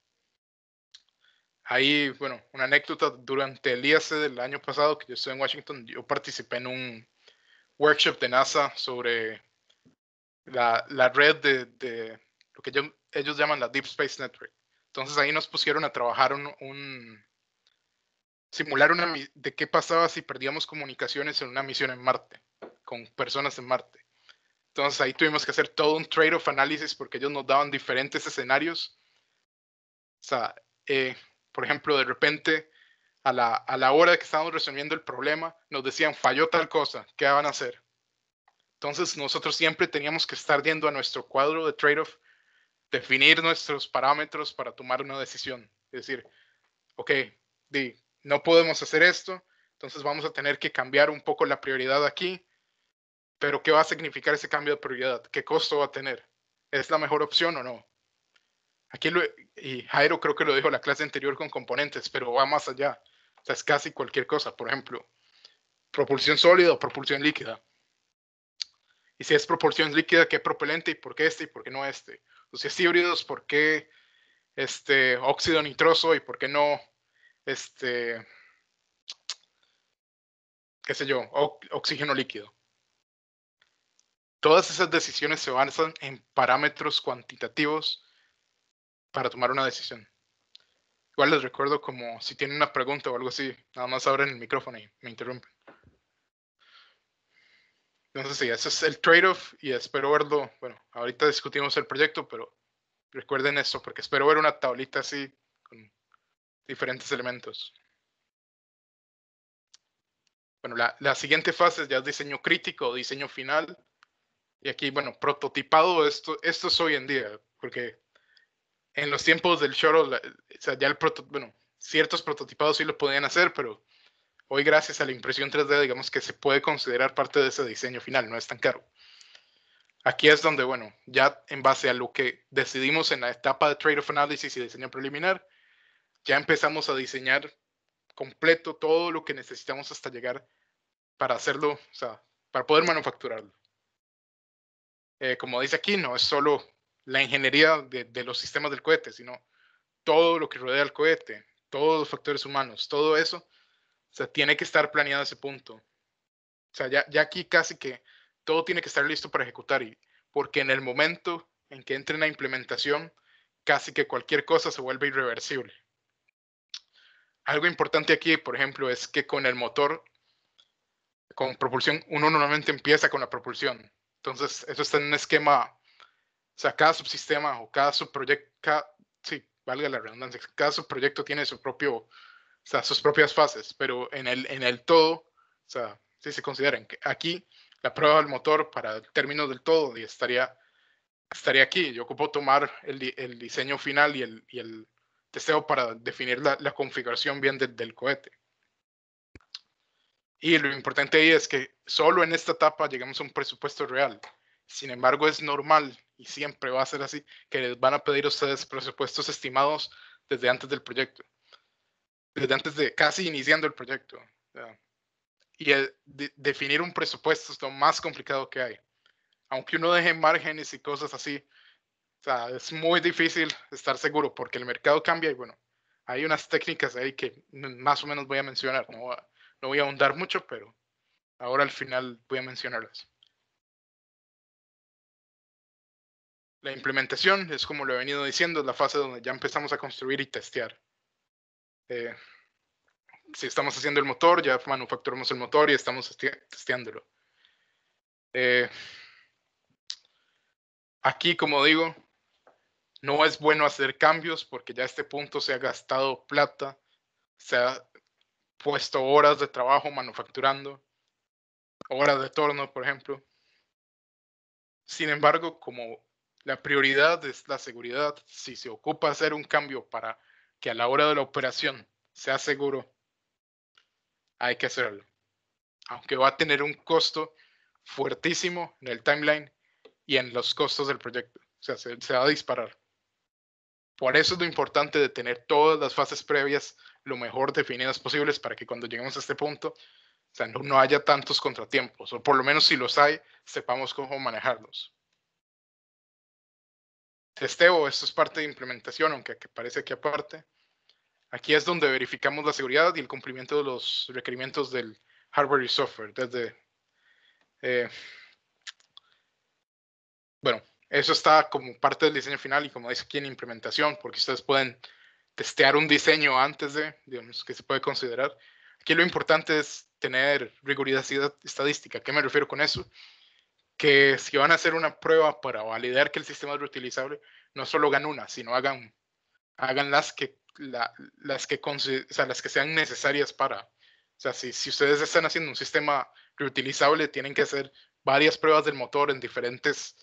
Ahí, bueno, una anécdota, durante el IAC del año pasado que yo estuve en Washington, yo participé en un workshop de NASA sobre la, red de, de lo que ellos llaman la Deep Space Network entonces ahí nos pusieron a trabajar un, simular una de qué pasaba si perdíamos comunicaciones en una misión en Marte, con personas en Marte. Entonces ahí tuvimos que hacer todo un trade-off análisis porque ellos nos daban diferentes escenarios. O sea, eh, por ejemplo, de repente a la, a la hora que estábamos resolviendo el problema, nos decían, falló tal cosa, ¿qué van a hacer? Entonces nosotros siempre teníamos que estar viendo a nuestro cuadro de trade-off definir nuestros parámetros para tomar una decisión. Es decir, ok, no podemos hacer esto, entonces vamos a tener que cambiar un poco la prioridad aquí, pero ¿qué va a significar ese cambio de prioridad? ¿Qué costo va a tener? ¿Es la mejor opción o no? Aquí, y Jairo creo que lo dijo la clase anterior con componentes, pero va más allá. O sea, es casi cualquier cosa. Por ejemplo, propulsión sólida o propulsión líquida. Y si es propulsión líquida, ¿qué propelente y por qué este y por qué no este? si pues, es híbridos, ¿por qué este, óxido nitroso y por qué no, este, qué sé yo, oxígeno líquido? Todas esas decisiones se basan en parámetros cuantitativos para tomar una decisión. Igual les recuerdo como si tienen una pregunta o algo así, nada más abren el micrófono y me interrumpen. Entonces sí, ese es el trade-off y espero verlo, bueno, Ahorita discutimos el proyecto, pero recuerden eso, porque espero ver una tablita así con diferentes elementos. Bueno, la, siguiente fase ya es diseño crítico, diseño final. Y aquí, bueno, prototipado, esto, esto es hoy en día, porque en los tiempos del show o sea, ya el proto, bueno, ciertos prototipados sí lo podían hacer, pero hoy gracias a la impresión 3D, digamos que se puede considerar parte de ese diseño final, no es tan caro. Aquí es donde, bueno, ya en base a lo que decidimos en la etapa de trade of analysis y diseño preliminar, ya empezamos a diseñar completo todo lo que necesitamos hasta llegar para hacerlo, o sea, para poder manufacturarlo. Eh, como dice aquí, no es solo la ingeniería de, los sistemas del cohete, sino todo lo que rodea al cohete, todos los factores humanos, todo eso, o sea, tiene que estar planeado a ese punto. O sea, ya, ya aquí casi que todo tiene que estar listo para ejecutar, porque en el momento en que entre en la implementación, casi que cualquier cosa se vuelve irreversible. Algo importante aquí, por ejemplo, es que con el motor, con propulsión, uno normalmente empieza con la propulsión. Entonces, eso está en un esquema, o sea, cada subsistema o cada subproyecto, sí, valga la redundancia, cada subproyecto tiene su propio, o sus propias fases, pero en el, en el todo, o sea, sí se consideran que aquí la prueba del motor para el término del todo y estaría, estaría aquí. Yo ocupo tomar el, diseño final y el, y testeo para definir la, configuración bien del cohete. Y lo importante ahí es que solo en esta etapa llegamos a un presupuesto real. Sin embargo, es normal y siempre va a ser así que les van a pedir ustedes presupuestos estimados desde antes del proyecto, desde antes de casi iniciando el proyecto y eh, definir un presupuesto es lo más complicado que hay. Aunque uno deje márgenes y cosas así, es muy difícil estar seguro porque el mercado cambia y bueno, hay unas técnicas ahí que más o menos voy a mencionar, no, voy a ahondar mucho, pero ahora al final voy a mencionarlas. La implementación es como lo he venido diciendo, es la fase donde ya empezamos a construir y testear. Eh, si estamos haciendo el motor, ya manufacturamos el motor y estamos testeándolo. Eh, aquí, como digo, no es bueno hacer cambios porque ya a este punto se ha gastado plata, se ha puesto horas de trabajo manufacturando, horas de torno, por ejemplo. Sin embargo, como la prioridad es la seguridad, si se ocupa hacer un cambio para que a la hora de la operación sea seguro hay que hacerlo. Aunque va a tener un costo fuertísimo en el timeline y en los costos del proyecto. O sea, se, va a disparar. Por eso es lo importante de tener todas las fases previas lo mejor definidas posibles para que cuando lleguemos a este punto, o sea, no, haya tantos contratiempos, o por lo menos si los hay, sepamos cómo manejarlos. Testeo, esto es parte de implementación, aunque parece que aparte. Aquí es donde verificamos la seguridad y el cumplimiento de los requerimientos del hardware y software. Desde, eh, bueno, eso está como parte del diseño final y como dice aquí en implementación, porque ustedes pueden testear un diseño antes de, digamos, que se puede considerar. Aquí lo importante es tener rigurosidad estadística. ¿Qué me refiero con eso? Que si van a hacer una prueba para validar que el sistema es reutilizable, no solo hagan una, sino hagan, hagan las que las, que sean necesarias para. O sea, si, ustedes están haciendo un sistema reutilizable, tienen que hacer varias pruebas del motor en diferentes,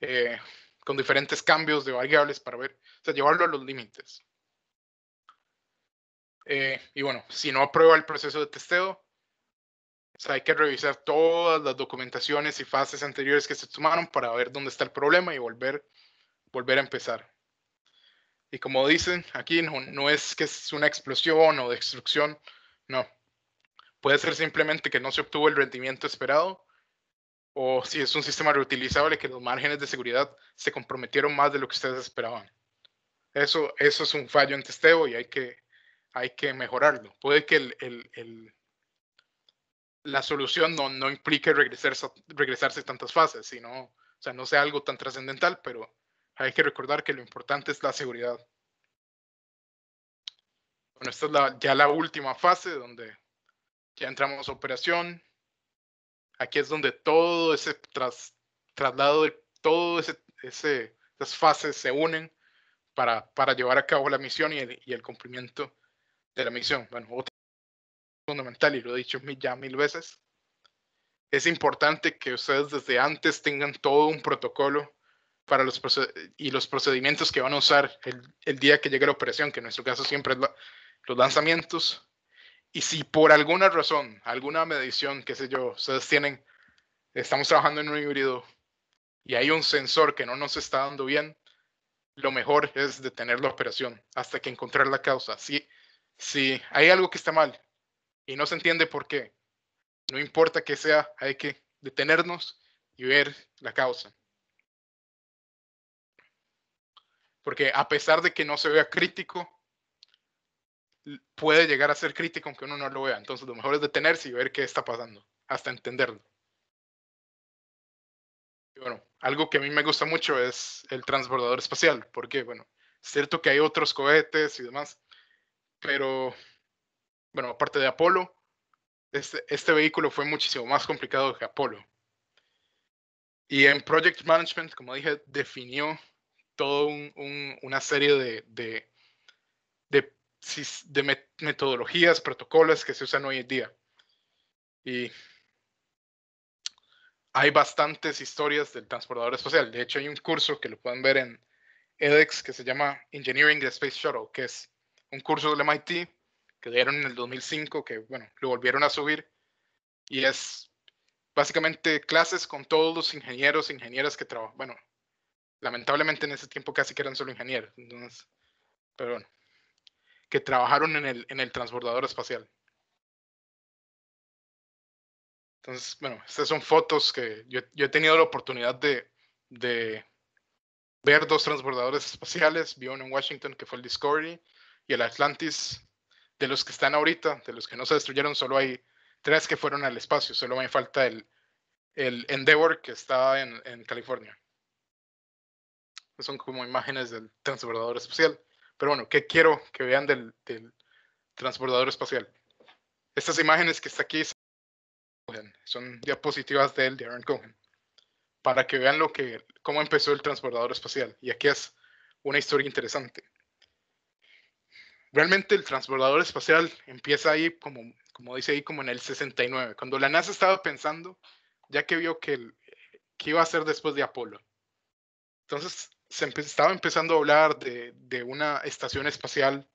eh, con diferentes cambios de variables para ver, o sea, llevarlo a los límites. Eh, y bueno, si no aprueba el proceso de testeo, hay que revisar todas las documentaciones y fases anteriores que se tomaron para ver dónde está el problema y volver a empezar. Y como dicen aquí, no, es que es una explosión o destrucción, no. Puede ser simplemente que no se obtuvo el rendimiento esperado o si es un sistema reutilizable que los márgenes de seguridad se comprometieron más de lo que ustedes esperaban. Eso, eso es un fallo en testeo y hay que, hay que mejorarlo. Puede que el, el, el, la solución no, no implique regresarse, regresarse tantas fases, sino, o sea, no sea algo tan trascendental, pero hay que recordar que lo importante es la seguridad. Bueno, esta es ya la última fase donde ya entramos a operación. Aquí es donde todo ese tras, traslado, de todo ese, esas fases se unen para, para, llevar a cabo la misión y el, y el cumplimiento de la misión. Bueno, otra fundamental, y lo he dicho ya mil veces, es importante que ustedes desde antes tengan todo un protocolo para los y los procedimientos que van a usar el, día que llegue la operación, que en nuestro caso siempre los lanzamientos. Y si por alguna razón, alguna medición, qué sé yo, ustedes tienen, estamos trabajando en un híbrido y hay un sensor que no nos está dando bien, lo mejor es detener la operación hasta que encontrar la causa. Si, si hay algo que está mal y no se entiende por qué, no importa que sea, hay que detenernos y ver la causa. Porque a pesar de que no se vea crítico, puede llegar a ser crítico aunque uno no lo vea. Entonces lo mejor es detenerse y ver qué está pasando, hasta entenderlo. Y bueno, algo que a mí me gusta mucho es el transbordador espacial, porque bueno, es cierto que hay otros cohetes y demás, pero bueno, aparte de Apolo, este, este vehículo fue muchísimo más complicado que Apolo. Y en Project Management, como dije, definió todo un, una serie de, de, de, metodologías, protocolos que se usan hoy en día. Y hay bastantes historias del transportador espacial. De hecho, hay un curso que lo pueden ver en edX que se llama Engineering the Space Shuttle, que es un curso del MIT que dieron en el 2005, que bueno, lo volvieron a subir. Y es básicamente clases con todos los ingenieros, ingenieras que trabajan, bueno, lamentablemente en ese tiempo casi que eran solo ingenieros, pero bueno, que trabajaron en el, en el transbordador espacial. Entonces, bueno, estas son fotos que yo, yo he tenido la oportunidad de, de, ver dos transbordadores espaciales, vi uno en Washington que fue el Discovery y el Atlantis. De los que están ahorita, de los que no se destruyeron, solo hay tres que fueron al espacio, solo me falta el, el Endeavor que está en California son como imágenes del transbordador espacial. Pero bueno, ¿qué quiero que vean del, del transbordador espacial? Estas imágenes que está aquí son diapositivas de él, de Aaron Cohen, para que vean lo que, cómo empezó el transbordador espacial. Y aquí es una historia interesante. Realmente el transbordador espacial empieza ahí, como, como dice ahí, como en el 69, cuando la NASA estaba pensando, ya que vio que, que iba a ser después de Apolo. Entonces, se estaba empezando a hablar de, una estación espacial.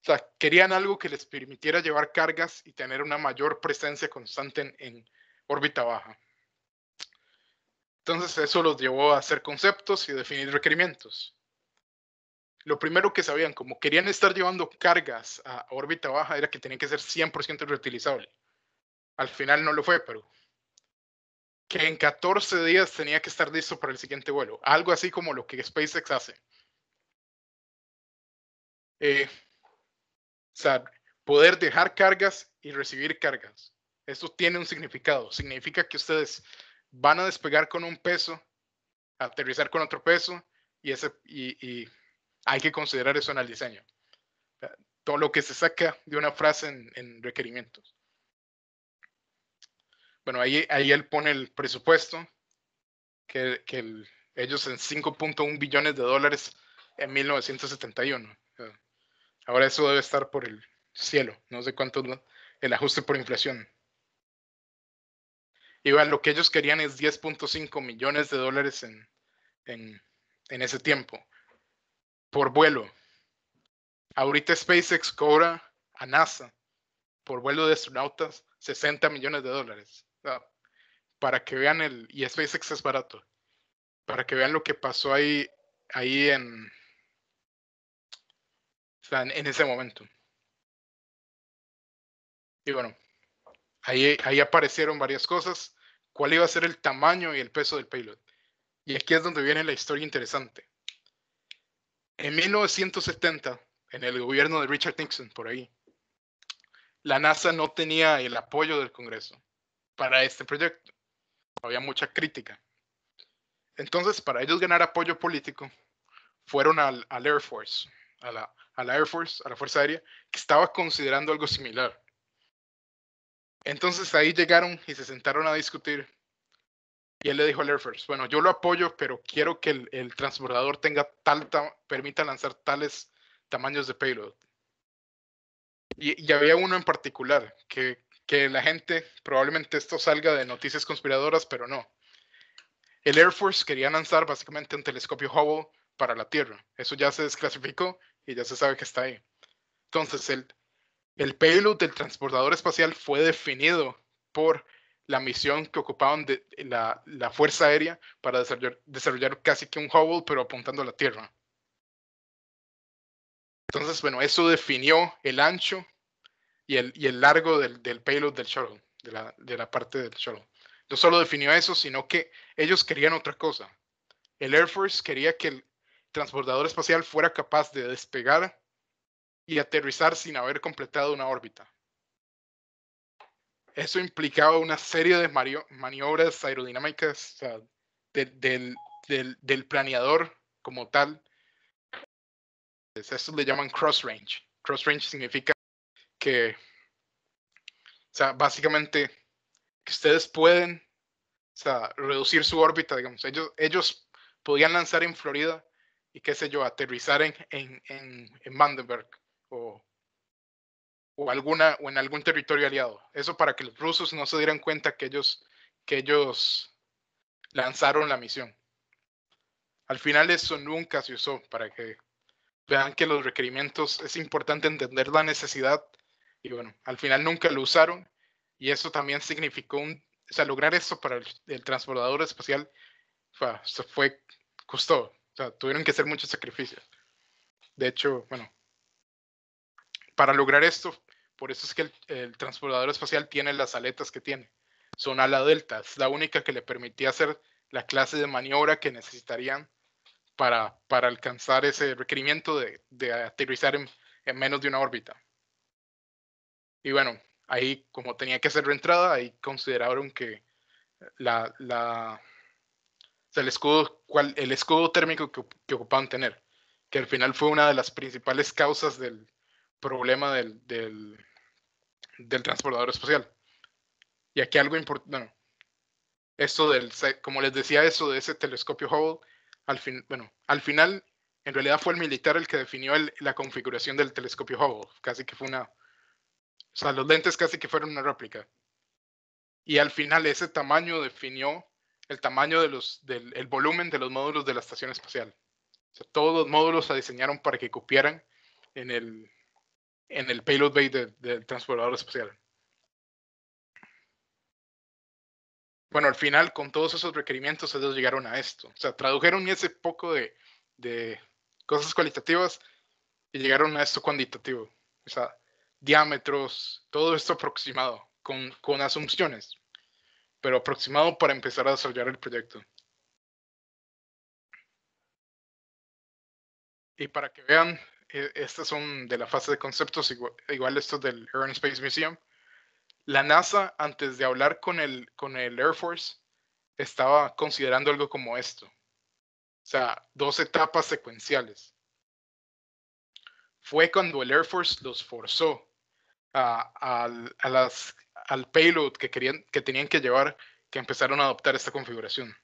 O sea, querían algo que les permitiera llevar cargas y tener una mayor presencia constante en, en órbita baja. Entonces eso los llevó a hacer conceptos y definir requerimientos. Lo primero que sabían, como querían estar llevando cargas a órbita baja, era que tenía que ser 100% reutilizable. Al final no lo fue, pero que en 14 días tenía que estar listo para el siguiente vuelo. Algo así como lo que SpaceX hace. Eh, o sea, poder dejar cargas y recibir cargas. Esto tiene un significado. Significa que ustedes van a despegar con un peso, aterrizar con otro peso, y, ese, y, hay que considerar eso en el diseño. Todo lo que se saca de una frase en requerimientos. Bueno, ahí, ahí él pone el presupuesto, que, que ellos en 5.1 billones de dólares en 1971. Ahora eso debe estar por el cielo, no sé cuánto el ajuste por inflación. Y bueno, lo que ellos querían es 10.5 millones de dólares en, en, en ese tiempo, por vuelo. Ahorita SpaceX cobra a NASA por vuelo de astronautas 60 millones de dólares. Ah, para que vean el. Y SpaceX es barato. Para que vean lo que pasó ahí, ahí en. en, ese momento. Y bueno, ahí, ahí aparecieron varias cosas. ¿Cuál iba a ser el tamaño y el peso del payload? Y aquí es donde viene la historia interesante. En 1970, en el gobierno de Richard Nixon, por ahí, la NASA no tenía el apoyo del Congreso para este proyecto. Había mucha crítica. Entonces, para ellos ganar apoyo político, fueron al, Air Force, a la, Air Force, a la Fuerza Aérea, que estaba considerando algo similar. Entonces ahí llegaron y se sentaron a discutir. Y él le dijo al Air Force, bueno, yo lo apoyo, pero quiero que el, transbordador tenga tal, permita lanzar tales tamaños de payload. y, había uno en particular que que la gente, probablemente esto salga de noticias conspiradoras, pero no. El Air Force quería lanzar básicamente un telescopio Hubble para la Tierra. Eso ya se desclasificó y ya se sabe que está ahí. Entonces, el, el payload del transportador espacial fue definido por la misión que ocupaban de, la, Fuerza Aérea para desarrollar, desarrollar casi que un Hubble, pero apuntando a la Tierra. Entonces, bueno, eso definió el ancho y el, y el largo del, payload del shuttle, de la, parte del shuttle. No solo definió eso, sino que ellos querían otra cosa. El Air Force quería que el transbordador espacial fuera capaz de despegar y aterrizar sin haber completado una órbita. Eso implicaba una serie de maniobras aerodinámicas del, planeador como tal. Eso le llaman cross range. Cross range significa que, o sea, básicamente, que ustedes pueden, reducir su órbita, digamos, ellos, ellos podían lanzar en Florida y qué sé yo, aterrizar en, en, Vandenberg o, alguna, o en algún territorio aliado. Eso para que los rusos no se dieran cuenta que ellos, que ellos lanzaron la misión. Al final eso nunca se usó para que vean que los requerimientos, es importante entender la necesidad y bueno, al final nunca lo usaron y eso también significó un, o sea, lograr eso para el, transbordador espacial fue, fue costó, o sea, tuvieron que hacer muchos sacrificios. De hecho, bueno, para lograr esto, por eso es que el, transbordador espacial tiene las aletas que tiene. Son ala delta, es la única que le permitía hacer la clase de maniobra que necesitarían para, para alcanzar ese requerimiento de, de aterrizar en menos de una órbita. Y bueno, ahí como tenía que hacer reentrada, ahí consideraron que la, la el, escudo, el escudo térmico que, ocupaban tener, que al final fue una de las principales causas del problema del, del, transportador espacial. Y aquí algo importante, bueno, esto del, como les decía, eso de ese telescopio Hubble, al, fin, bueno, al final en realidad fue el militar el que definió la configuración del telescopio Hubble, casi que fue una o sea, los lentes casi que fueron una réplica. Y al final ese tamaño definió el tamaño del volumen de los módulos de la estación espacial. O sea, todos los módulos se diseñaron para que copiaran en el, en el payload bay del transbordador espacial. Bueno, al final, con todos esos requerimientos, ellos llegaron a esto. O sea, tradujeron ese poco de, de cosas cualitativas y llegaron a esto cuantitativo. O sea, diámetros, todo esto aproximado, con, asunciones, pero aproximado para empezar a desarrollar el proyecto. Y para que vean, e, estas son de la fase de conceptos, igual, estos del Air and Space Museum. La NASA, antes de hablar con el, con el Air Force, estaba considerando algo como esto. O sea, dos etapas secuenciales. Fue cuando el Air Force los forzó a, a, las, al payload que, querían, que tenían que llevar que empezaron a adoptar esta configuración.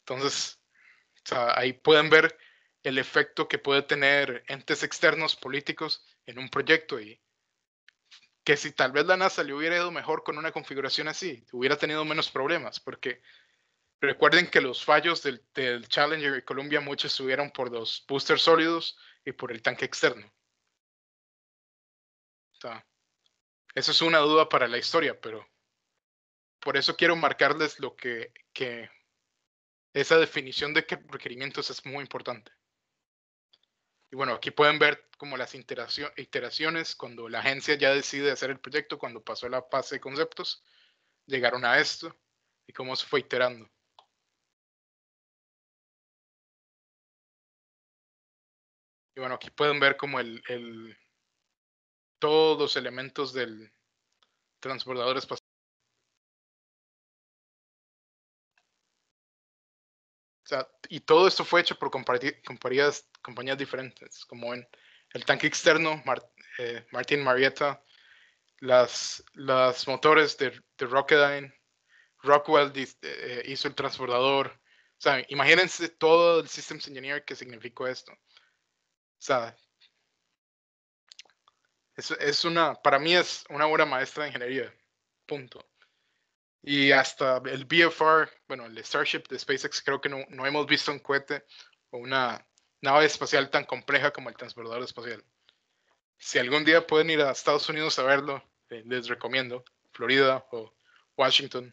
Entonces, ahí pueden ver el efecto que puede tener entes externos políticos en un proyecto y que si tal vez la NASA le hubiera ido mejor con una configuración así, hubiera tenido menos problemas, porque recuerden que los fallos del, del Challenger y Columbia muchos estuvieron por los boosters sólidos y por el tanque externo. Eso es una duda para la historia, pero por eso quiero marcarles lo que, esa definición de requerimientos es muy importante. Y bueno, aquí pueden ver como las iteraciones cuando la agencia ya decide hacer el proyecto, cuando pasó la fase de conceptos, llegaron a esto y cómo se fue iterando. Y bueno, aquí pueden ver como el todos los elementos del transbordador espacial. O y todo esto fue hecho por compañías, compañías diferentes, como en el tanque externo, eh, Martín Marietta, las, las motores de, de Rocketdyne, Rockwell eh, hizo el transbordador. O sea, imagínense todo el Systems Engineer que significó esto. O sea, es, una, para mí es una obra maestra de ingeniería, punto. Y hasta el BFR, bueno, el Starship de SpaceX, creo que no, hemos visto un cohete o una nave espacial tan compleja como el transbordador espacial. Si algún día pueden ir a Estados Unidos a verlo, eh, les recomiendo, Florida o Washington.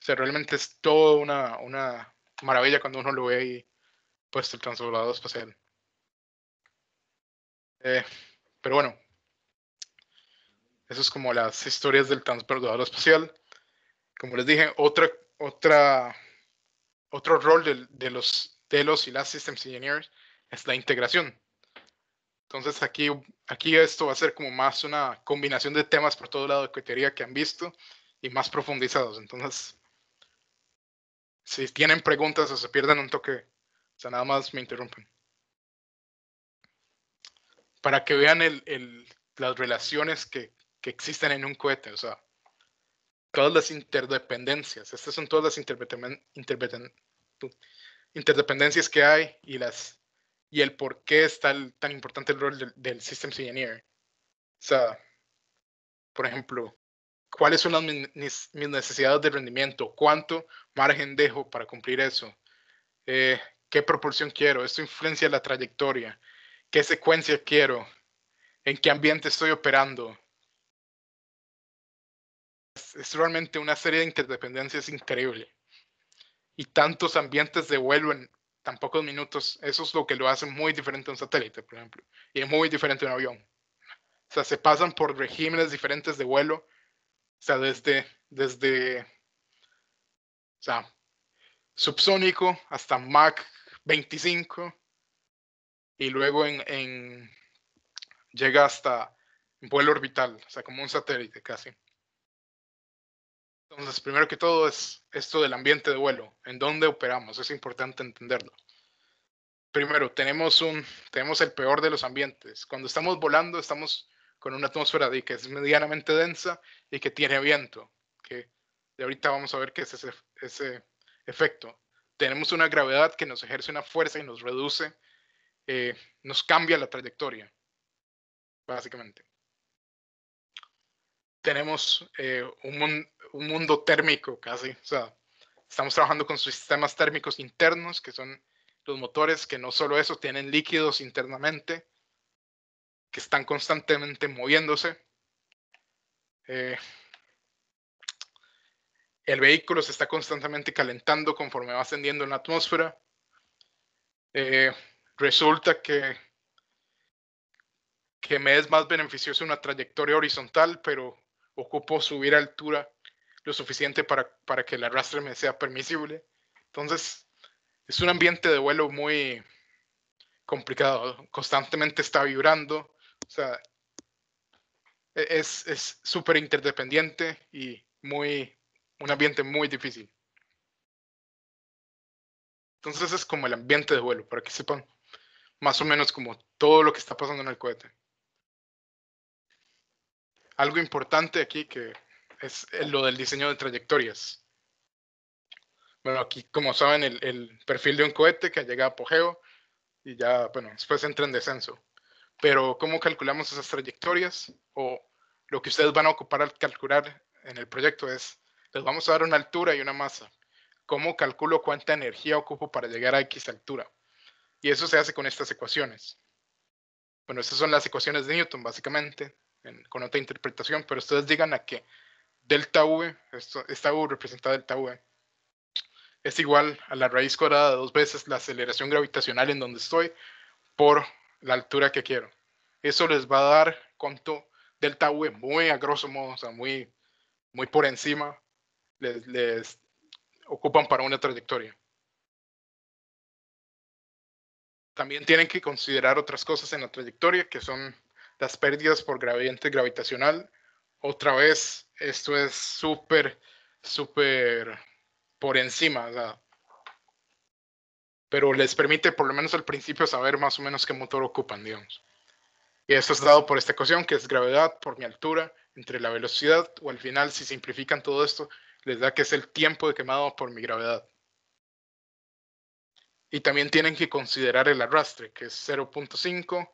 O sea, realmente es toda una, una maravilla cuando uno lo ve ahí pues el transbordador espacial. Eh, pero bueno, eso es como las historias del transportador espacial. Como les dije, otra, otra, otro rol de, de, los, de y las Systems Engineers es la integración. Entonces aquí, aquí esto va a ser como más una combinación de temas por todo lado de teoría que han visto y más profundizados. Entonces, si tienen preguntas o se pierden un toque, o sea, nada más me interrumpen. Para que vean el, el, las relaciones que, que existen en un cohete, o sea, todas las interdependencias, estas son todas las interdependencias que hay y las y el por qué es tan importante el rol del, Systems Engineer. O sea, por ejemplo, cuáles son mis, necesidades de rendimiento, cuánto margen dejo para cumplir eso, eh, qué proporción quiero, esto influencia la trayectoria, qué secuencia quiero, en qué ambiente estoy operando, es realmente una serie de interdependencias increíble. Y tantos ambientes de vuelo en tan pocos minutos. Eso es lo que lo hace muy diferente a un satélite, por ejemplo. Y es muy diferente a un avión. O sea, se pasan por regímenes diferentes de vuelo. O sea, desde, desde o sea, subsónico hasta Mach 25. Y luego en, en llega hasta vuelo orbital, o sea, como un satélite casi. Entonces, primero que todo es esto del ambiente de vuelo, en dónde operamos, es importante entenderlo. Primero, tenemos, un, tenemos el peor de los ambientes. Cuando estamos volando, estamos con una atmósfera de, que es medianamente densa y que tiene viento. Que de ahorita vamos a ver qué es ese, ese efecto. Tenemos una gravedad que nos ejerce una fuerza y nos reduce, eh, nos cambia la trayectoria, básicamente tenemos eh, un, mundo térmico casi. O sea, estamos trabajando con sistemas térmicos internos, que son los motores, que no solo eso, tienen líquidos internamente, que están constantemente moviéndose. Eh, el vehículo se está constantemente calentando conforme va ascendiendo en la atmósfera. Eh, resulta que, que me es más beneficioso una trayectoria horizontal, pero ocupo subir altura lo suficiente para, que el arrastre me sea permisible. Entonces, es un ambiente de vuelo muy complicado, constantemente está vibrando, o sea, e-, es súper interdependiente y muy, un ambiente muy difícil. Entonces es como el ambiente de vuelo, para que sepan más o menos como todo lo que está pasando en el cohete algo importante aquí que es eh, lo del diseño de trayectorias. Bueno, aquí como saben, el, perfil de un cohete que llega a apogeo y ya, bueno, después entra en descenso. Pero ¿cómo calculamos esas trayectorias? O lo que ustedes van a ocupar al calcular en el proyecto es, les vamos a dar una altura y una masa. ¿Cómo calculo cuánta energía ocupo para llegar a X altura? Y eso se hace con estas ecuaciones. Bueno, estas son las ecuaciones de Newton, básicamente con otra interpretación, pero ustedes digan a que delta V, esto, esta V representa delta V, es igual a la raíz cuadrada de dos veces la aceleración gravitacional en donde estoy por la altura que quiero. Eso les va a dar cuánto delta V, muy a grosso modo, o sea, muy, muy por encima, les, les ocupan para una trayectoria. También tienen que considerar otras cosas en la trayectoria, que son las pérdidas por gradiente gravitacional. Otra vez, esto es súper, súper por encima. pero les permite por lo menos al principio saber más o menos qué motor ocupan, digamos. Y esto es dado por esta ecuación, que es gravedad por mi altura, entre la velocidad, o al final, si simplifican todo esto, les da que es el tiempo de quemado por mi gravedad. Y también tienen que considerar el arrastre, que es 0.5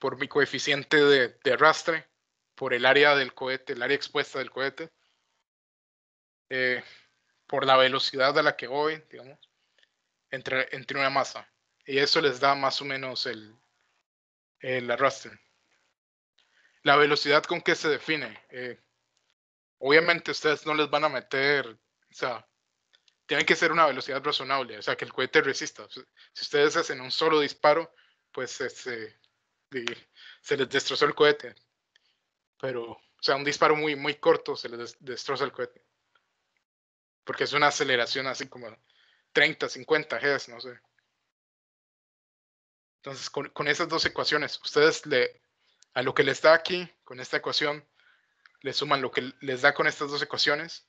por mi coeficiente de, de, arrastre, por el área del cohete, el área expuesta del cohete, eh, por la velocidad a la que voy, digamos, entre, entre una masa. Y eso les da más o menos el, el arrastre. La velocidad con que se define. Eh, obviamente ustedes no les van a meter, o sea, tienen que ser una velocidad razonable, o sea, que el cohete resista. Si ustedes hacen un solo disparo, pues este, se les destrozó el cohete. Pero, o sea, un disparo muy, muy corto se les destroza el cohete. Porque es una aceleración así como 30, 50 Gs, no sé. Entonces, con, esas dos ecuaciones, ustedes le, a lo que les da aquí, con esta ecuación, le suman lo que les da con estas dos ecuaciones.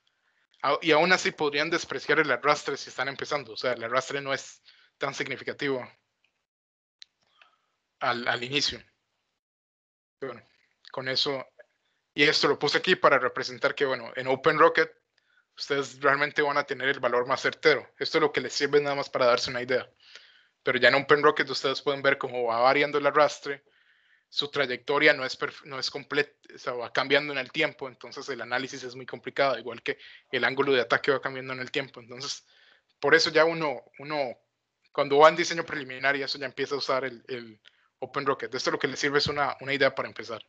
Y aún así podrían despreciar el arrastre si están empezando. O sea, el arrastre no es tan significativo al, inicio. con eso, y esto lo puse aquí para representar que, bueno, en Open Rocket ustedes realmente van a tener el valor más certero. Esto es lo que les sirve nada más para darse una idea. Pero ya en Open Rocket ustedes pueden ver cómo va variando el arrastre, su trayectoria no es, no es completa, o sea, va cambiando en el tiempo, entonces el análisis es muy complicado, igual que el ángulo de ataque va cambiando en el tiempo. Entonces, por eso ya uno, uno cuando va en diseño preliminar y eso ya empieza a usar el Open Rocket. Esto lo que le sirve es una, idea para empezar.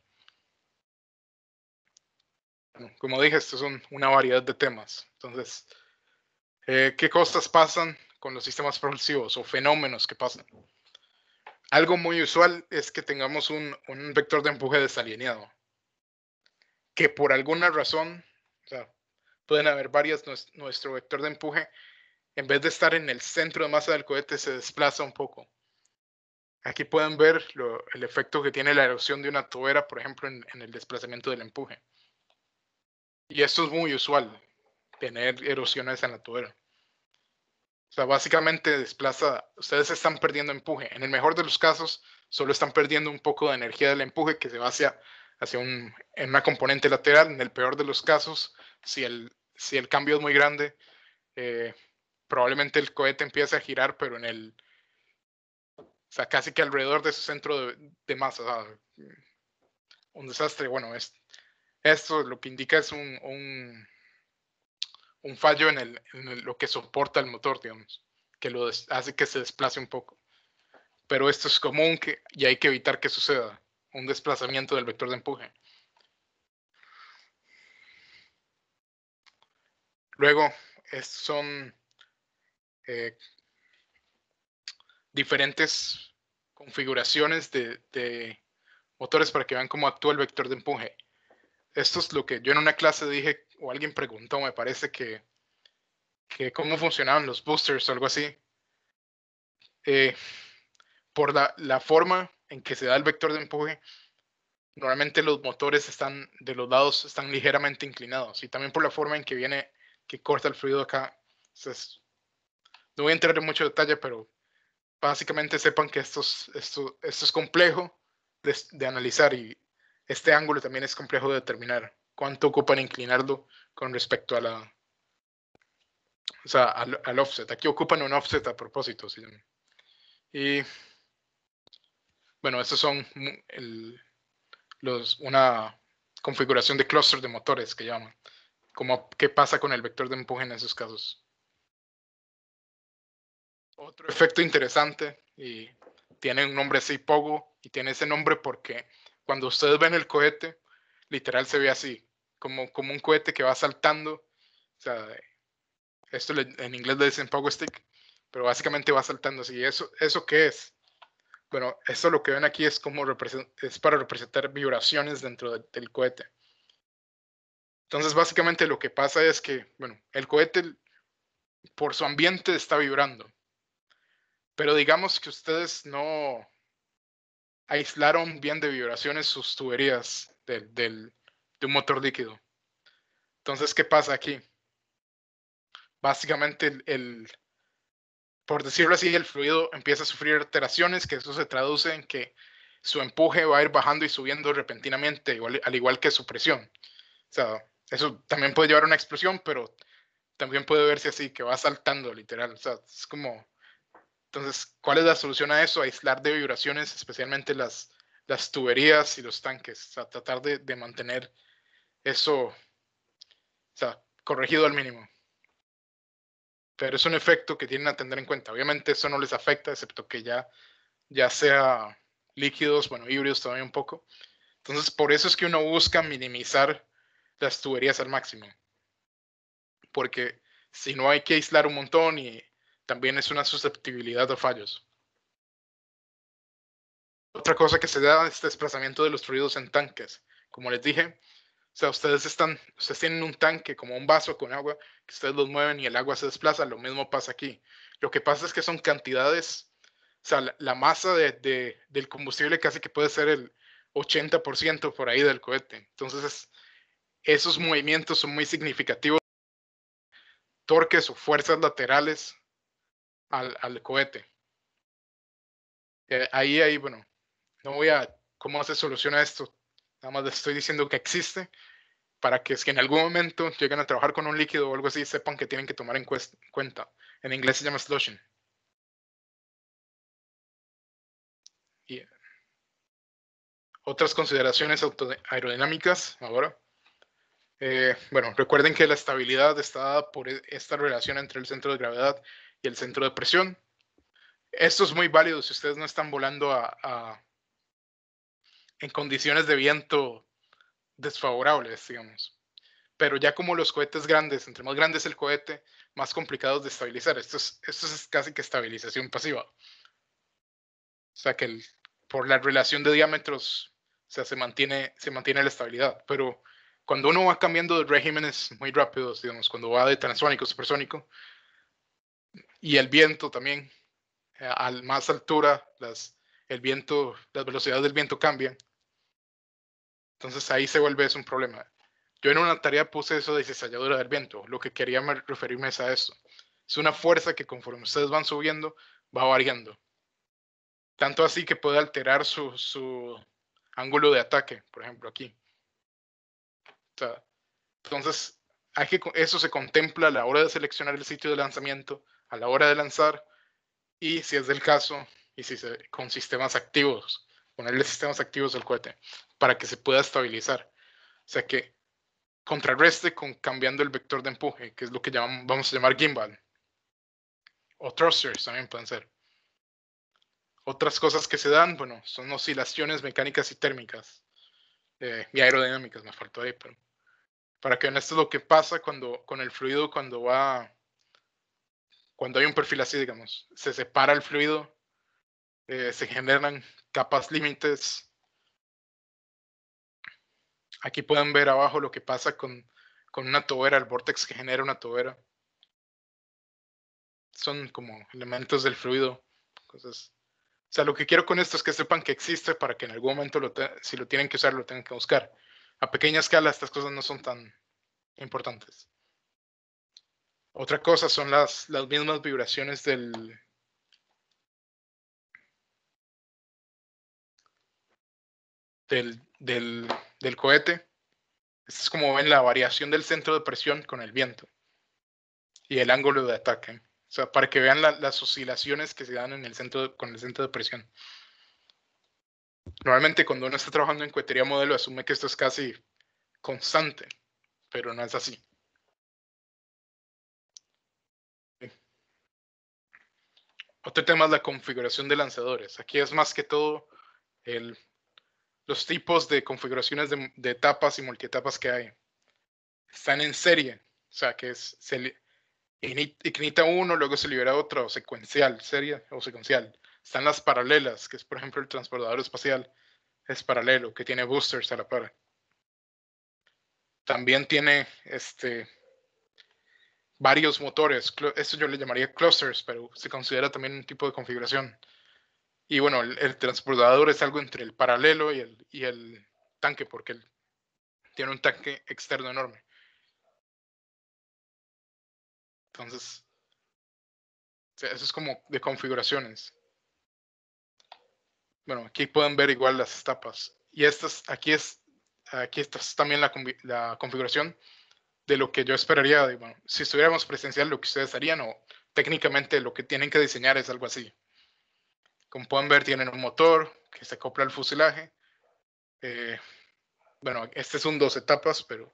como dije, esto es una variedad de temas. Entonces, eh, ¿qué cosas pasan con los sistemas propulsivos o fenómenos que pasan? Algo muy usual es que tengamos un, un vector de empuje desalineado, que por alguna razón, o sea, pueden haber varias, nuestro vector de empuje, en vez de estar en el centro de masa del cohete, se desplaza un poco. Aquí pueden ver el efecto que tiene la erosión de una tobera, por ejemplo, en, el desplazamiento del empuje. Y esto es muy usual, tener erosiones en la tobera. O sea, básicamente desplaza, ustedes están perdiendo empuje. En el mejor de los casos, solo están perdiendo un poco de energía del empuje que se va hacia, hacia un, una componente lateral. En el peor de los casos, si el, si el cambio es muy grande, eh, probablemente el cohete empiece a girar, pero en el, o sea, casi que alrededor de su centro de, masa. Un desastre. Bueno, es, esto lo que indica es un, un, fallo en, lo que soporta el motor, digamos, que lo hace que se desplace un poco. Pero esto es común que, y hay que evitar que suceda un desplazamiento del vector de empuje. Luego, estos son eh, diferentes configuraciones de, motores para que vean cómo actúa el vector de empuje. Esto es lo que yo en una clase dije, o alguien preguntó, me parece que, que cómo funcionaban los boosters o algo así. Eh, por la, forma en que se da el vector de empuje, normalmente los motores están de los lados están ligeramente inclinados y también por la forma en que viene, que corta el fluido acá. no voy a entrar en mucho detalle, pero básicamente sepan que esto es, esto, es complejo de, de, analizar y este ángulo también es complejo de determinar cuánto ocupan inclinarlo con respecto a la al, offset. Aquí ocupan un offset a propósito. ¿sí? Y bueno, estos son el, los, una configuración de clúster de motores que llaman. Como, ¿Qué pasa con el vector de empuje en esos casos? Otro efecto interesante, y tiene un nombre así, Pogo, y tiene ese nombre porque cuando ustedes ven el cohete, literal se ve así, como, como un cohete que va saltando. O sea, esto en inglés le dicen Pogo Stick, pero básicamente va saltando así. ¿Eso, eso qué es? Bueno, esto lo que ven aquí es, como es para representar vibraciones dentro del cohete. Entonces, básicamente lo que pasa es que, bueno, el cohete por su ambiente está vibrando. Pero digamos que ustedes no aislaron bien de vibraciones sus tuberías de un motor líquido. Entonces, ¿qué pasa aquí? Básicamente, el, por decirlo así, el fluido empieza a sufrir alteraciones, que eso se traduce en que su empuje va a ir bajando y subiendo repentinamente, al igual que su presión. O sea, eso también puede llevar a una explosión, pero también puede verse así, que va saltando literal. O sea, es como entonces, ¿cuál es la solución a eso? Aislar de vibraciones, especialmente las, las tuberías y los tanques. O sea, tratar de, mantener eso corregido al mínimo. Pero es un efecto que tienen a tener en cuenta. Obviamente eso no les afecta, excepto que ya, ya sea líquidos, bueno, híbridos todavía un poco. Entonces, por eso es que uno busca minimizar las tuberías al máximo. Porque si no hay que aislar un montón y también es una susceptibilidad a fallos. Otra cosa que se da es este desplazamiento de los fluidos en tanques. Como les dije, sea, ustedes, están, ustedes tienen un tanque como un vaso con agua, que ustedes los mueven y el agua se desplaza, lo mismo pasa aquí. Lo que pasa es que son cantidades, o sea, la, masa del combustible casi que puede ser el 80% por ahí del cohete. Entonces, esos movimientos son muy significativos. Torques o fuerzas laterales al, al cohete. ahí, ahí, bueno, no voy a cómo se soluciona esto. Nada más les estoy diciendo que existe para que si en algún momento lleguen a trabajar con un líquido o algo así, sepan que tienen que tomar en cuenta. En inglés se llama sloshing. Otras consideraciones aerodinámicas ahora. Eh, bueno, recuerden que la estabilidad está dada por e, esta relación entre el centro de gravedad y el centro de presión. Esto es muy válido si ustedes no están volando a, en condiciones de viento desfavorables, digamos. Pero ya como los cohetes grandes, entre más grande es el cohete, más complicados de estabilizar. Esto es, esto es casi que estabilización pasiva. O sea que el, por la relación de diámetros o sea, se, mantiene, se mantiene la estabilidad. Pero cuando uno va cambiando de regímenes muy rápidos, digamos, cuando va de transónico a supersónico, y el viento también. Eh, a más altura, las, el viento, las velocidades del viento cambian. Entonces ahí se vuelve eso un problema. Yo en una tarea puse eso de cizalladura del viento. Lo que quería referirme es a eso. Es una fuerza que conforme ustedes van subiendo, va variando. Tanto así que puede alterar su, su ángulo de ataque, por ejemplo, aquí. entonces, hay que, eso se contempla a la hora de seleccionar el sitio de lanzamiento, a la hora de lanzar y si es del caso, y si se, con sistemas activos, ponerle sistemas activos al cohete para que se pueda estabilizar. O sea que contrarreste con cambiando el vector de empuje, que es lo que llamamos, vamos a llamar gimbal. O thrusters también pueden ser. Otras cosas que se dan, bueno, son oscilaciones mecánicas y térmicas. Eh, y aerodinámicas, me faltó ahí, pero para que vean esto es lo que pasa cuando, con el fluido cuando va cuando hay un perfil así, digamos, se separa el fluido, eh, se generan capas límites. Aquí pueden ver abajo lo que pasa con, con una tobera, el vortex que genera una tobera. Son como elementos del fluido. o sea, lo que quiero con esto es que sepan que existe para que en algún momento, si lo tienen que usar, lo tengan que buscar. A pequeña escala estas cosas no son tan importantes. Otra cosa son las, mismas vibraciones del... Del, cohete. Esto es como ven la variación del centro de presión con el viento y el ángulo de ataque. O sea, para que vean las oscilaciones que se dan en el centro con el centro de presión. Normalmente cuando uno está trabajando en cohetería modelo asume que esto es casi constante, pero no es así. Otro tema es la configuración de lanzadores. Aquí es más que todo los tipos de configuraciones de, etapas y multietapas que hay. Están en serie, o sea, que es, se ignita uno, luego se libera otro, secuencial, serie o secuencial. Están las paralelas, que es por ejemplo el transbordador espacial, es paralelo, que tiene boosters a la par. También tiene este, varios motores. Esto yo le llamaría clusters, pero se considera también un tipo de configuración. Y bueno, el, transportador transbordador es algo entre el paralelo y el, y el tanque, porque tiene un tanque externo enorme. Entonces, eso es como de configuraciones. Bueno, aquí pueden ver igual las etapas. Y estas, aquí es, aquí está también la, la configuración de lo que yo esperaría, si estuviéramos presencial, lo que ustedes harían o técnicamente lo que tienen que diseñar es algo así. Como pueden ver, tienen un motor que se acopla al fuselaje. Eh, bueno, este es un dos etapas, pero,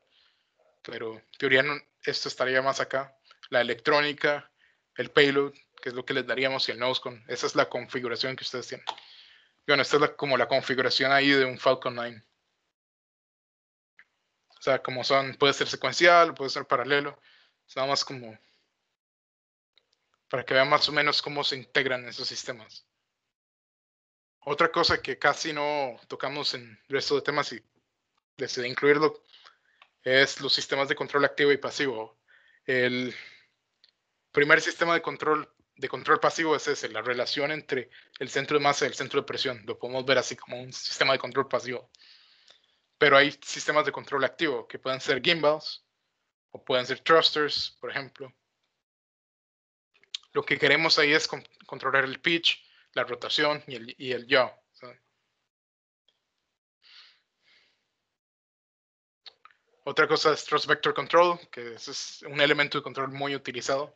pero en teoría esto estaría más acá. La electrónica, el payload, que es lo que les daríamos y el nose Esa es la configuración que ustedes tienen. bueno, esta es como la configuración ahí de un Falcon 9. O sea, como son, puede ser secuencial, puede ser paralelo. nada más como para que vean más o menos cómo se integran esos sistemas. Otra cosa que casi no tocamos en el resto de temas y decidí incluirlo es los sistemas de control activo y pasivo. El primer sistema de control de control pasivo es ese, la relación entre el centro de masa y el centro de presión. Lo podemos ver así como un sistema de control pasivo pero hay sistemas de control activo que pueden ser gimbals o pueden ser thrusters, por ejemplo. Lo que queremos ahí es controlar el pitch, la rotación y el, y yaw. Otra cosa es thrust vector control, que es un elemento de control muy utilizado.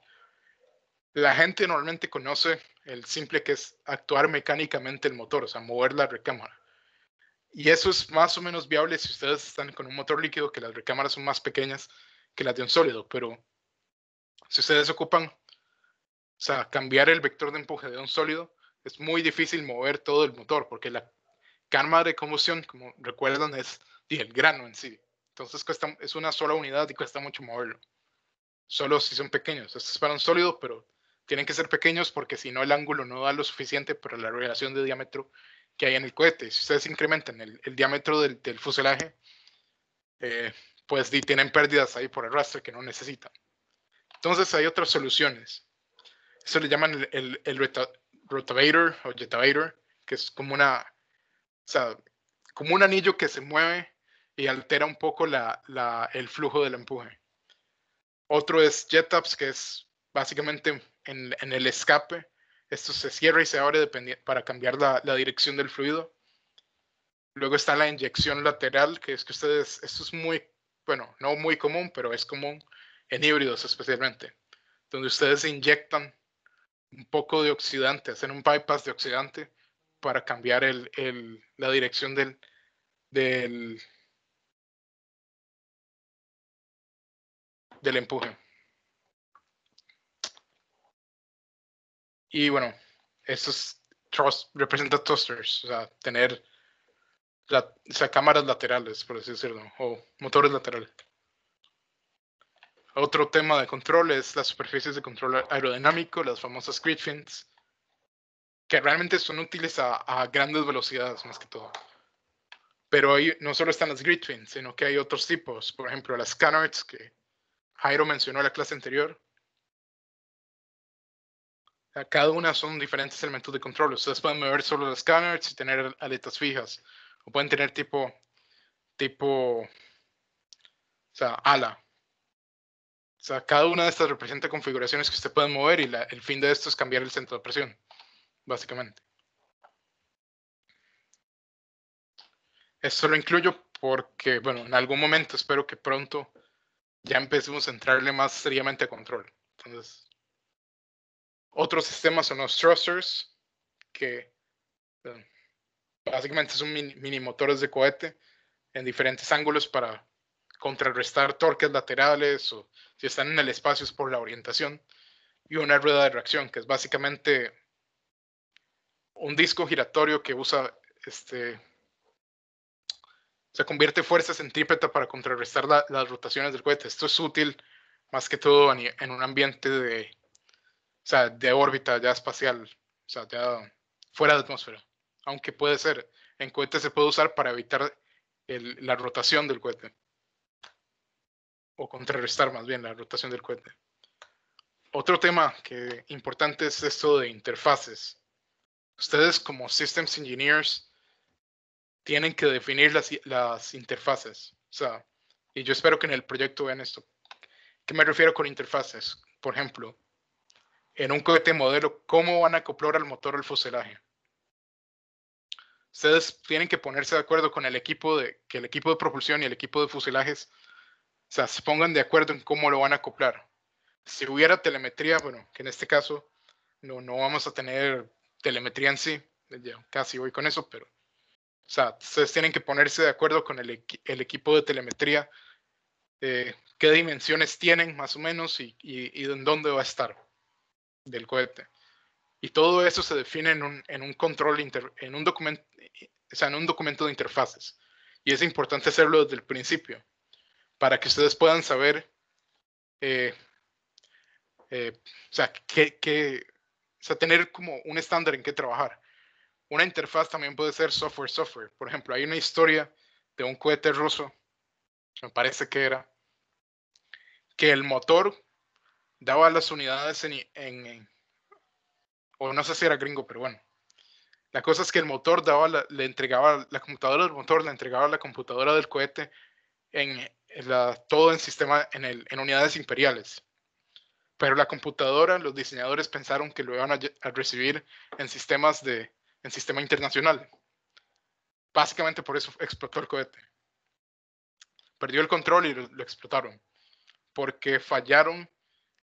La gente normalmente conoce el simple que es actuar mecánicamente el motor, o sea, mover la recámara. Y eso es más o menos viable si ustedes están con un motor líquido, que las recámaras son más pequeñas que las de un sólido, pero si ustedes ocupan, o sea, cambiar el vector de empuje de un sólido, es muy difícil mover todo el motor, porque la cámara de combustión, como recuerdan, es el grano en sí. Entonces cuesta, es una sola unidad y cuesta mucho moverlo. Solo si son pequeños. Esto es para un sólido, pero tienen que ser pequeños porque si no el ángulo no da lo suficiente para la relación de diámetro que hay en el cohete. Si ustedes incrementan el, diámetro del, fuselaje, eh, pues tienen pérdidas ahí por el rastro que no necesitan. Entonces hay otras soluciones. Eso le llaman el, el, rotavator o jetavator, que es como una, como un anillo que se mueve y altera un poco el flujo del empuje. Otro es JetUps, que es básicamente en, en el escape esto se cierra y se abre para cambiar la, dirección del fluido. Luego está la inyección lateral, que es que ustedes, esto es muy, bueno, no muy común, pero es común en híbridos especialmente, donde ustedes inyectan un poco de oxidante, hacen un bypass de oxidante para cambiar la dirección del empuje. Y bueno, eso trust, representa thrusters, o sea, tener cámaras laterales, por así decirlo, o motores laterales. Otro tema de control es las superficies de control aerodinámico, las famosas grid fins, que realmente son útiles a, grandes velocidades más que todo. Pero ahí no solo están las grid fins, sino que hay otros tipos, por ejemplo, las canards, que Jairo mencionó en la clase anterior, cada una son diferentes elementos de control. Ustedes pueden mover solo los scanners y tener aletas fijas. O pueden tener tipo, tipo, o sea, ala. O sea, cada una de estas representa configuraciones que usted puede mover y la, el fin de esto es cambiar el centro de presión, básicamente. Esto lo incluyo porque, bueno, en algún momento espero que pronto ya empecemos a entrarle más seriamente a control. Entonces, otros sistemas son los thrusters, que básicamente son mini, motores de cohete en diferentes ángulos para contrarrestar torques laterales o si están en el espacio es por la orientación. Y una rueda de reacción, que es básicamente un disco giratorio que usa este. Se convierte fuerza centrípeta para contrarrestar las rotaciones del cohete. Esto es útil más que todo en un ambiente de o sea, de órbita ya espacial, o sea, ya fuera de atmósfera. Aunque puede ser, en cohete se puede usar para evitar la rotación del cohete. O contrarrestar más bien la rotación del cohete. Otro tema que importante es esto de interfaces. Ustedes como Systems Engineers tienen que definir las, las interfaces. O sea, y yo espero que en el proyecto vean esto. ¿Qué me refiero con interfaces? Por ejemplo, en un cohete modelo, ¿cómo van a acoplar al motor el fuselaje? Ustedes tienen que ponerse de acuerdo con el equipo de, que el equipo de propulsión y el equipo de fuselajes o sea, se pongan de acuerdo en cómo lo van a acoplar. Si hubiera telemetría, bueno, que en este caso no, no vamos a tener telemetría en sí, ya casi voy con eso, pero, o sea, ustedes tienen que ponerse de acuerdo con el, equipo de telemetría, eh, qué dimensiones tienen más o menos y, y en dónde va a estar del cohete. Y todo eso se define en un, en un control, inter, en, un documento, o en un documento de interfaces. Y es importante hacerlo desde el principio, para que ustedes puedan saber eh, eh, o sea, que, que, o sea, tener como un estándar en qué trabajar. Una interfaz también puede ser software, software. Por ejemplo, hay una historia de un cohete ruso, me parece que era, que el motor daba las unidades en, o no sé si era gringo, pero bueno. La cosa es que el motor daba le entregaba la computadora del motor, le entregaba la computadora del cohete en, todo en sistema en, unidades imperiales. Pero la computadora, los diseñadores pensaron que lo iban a, recibir en sistemas de en sistema internacional. Básicamente por eso explotó el cohete. Perdió el control y lo explotaron porque fallaron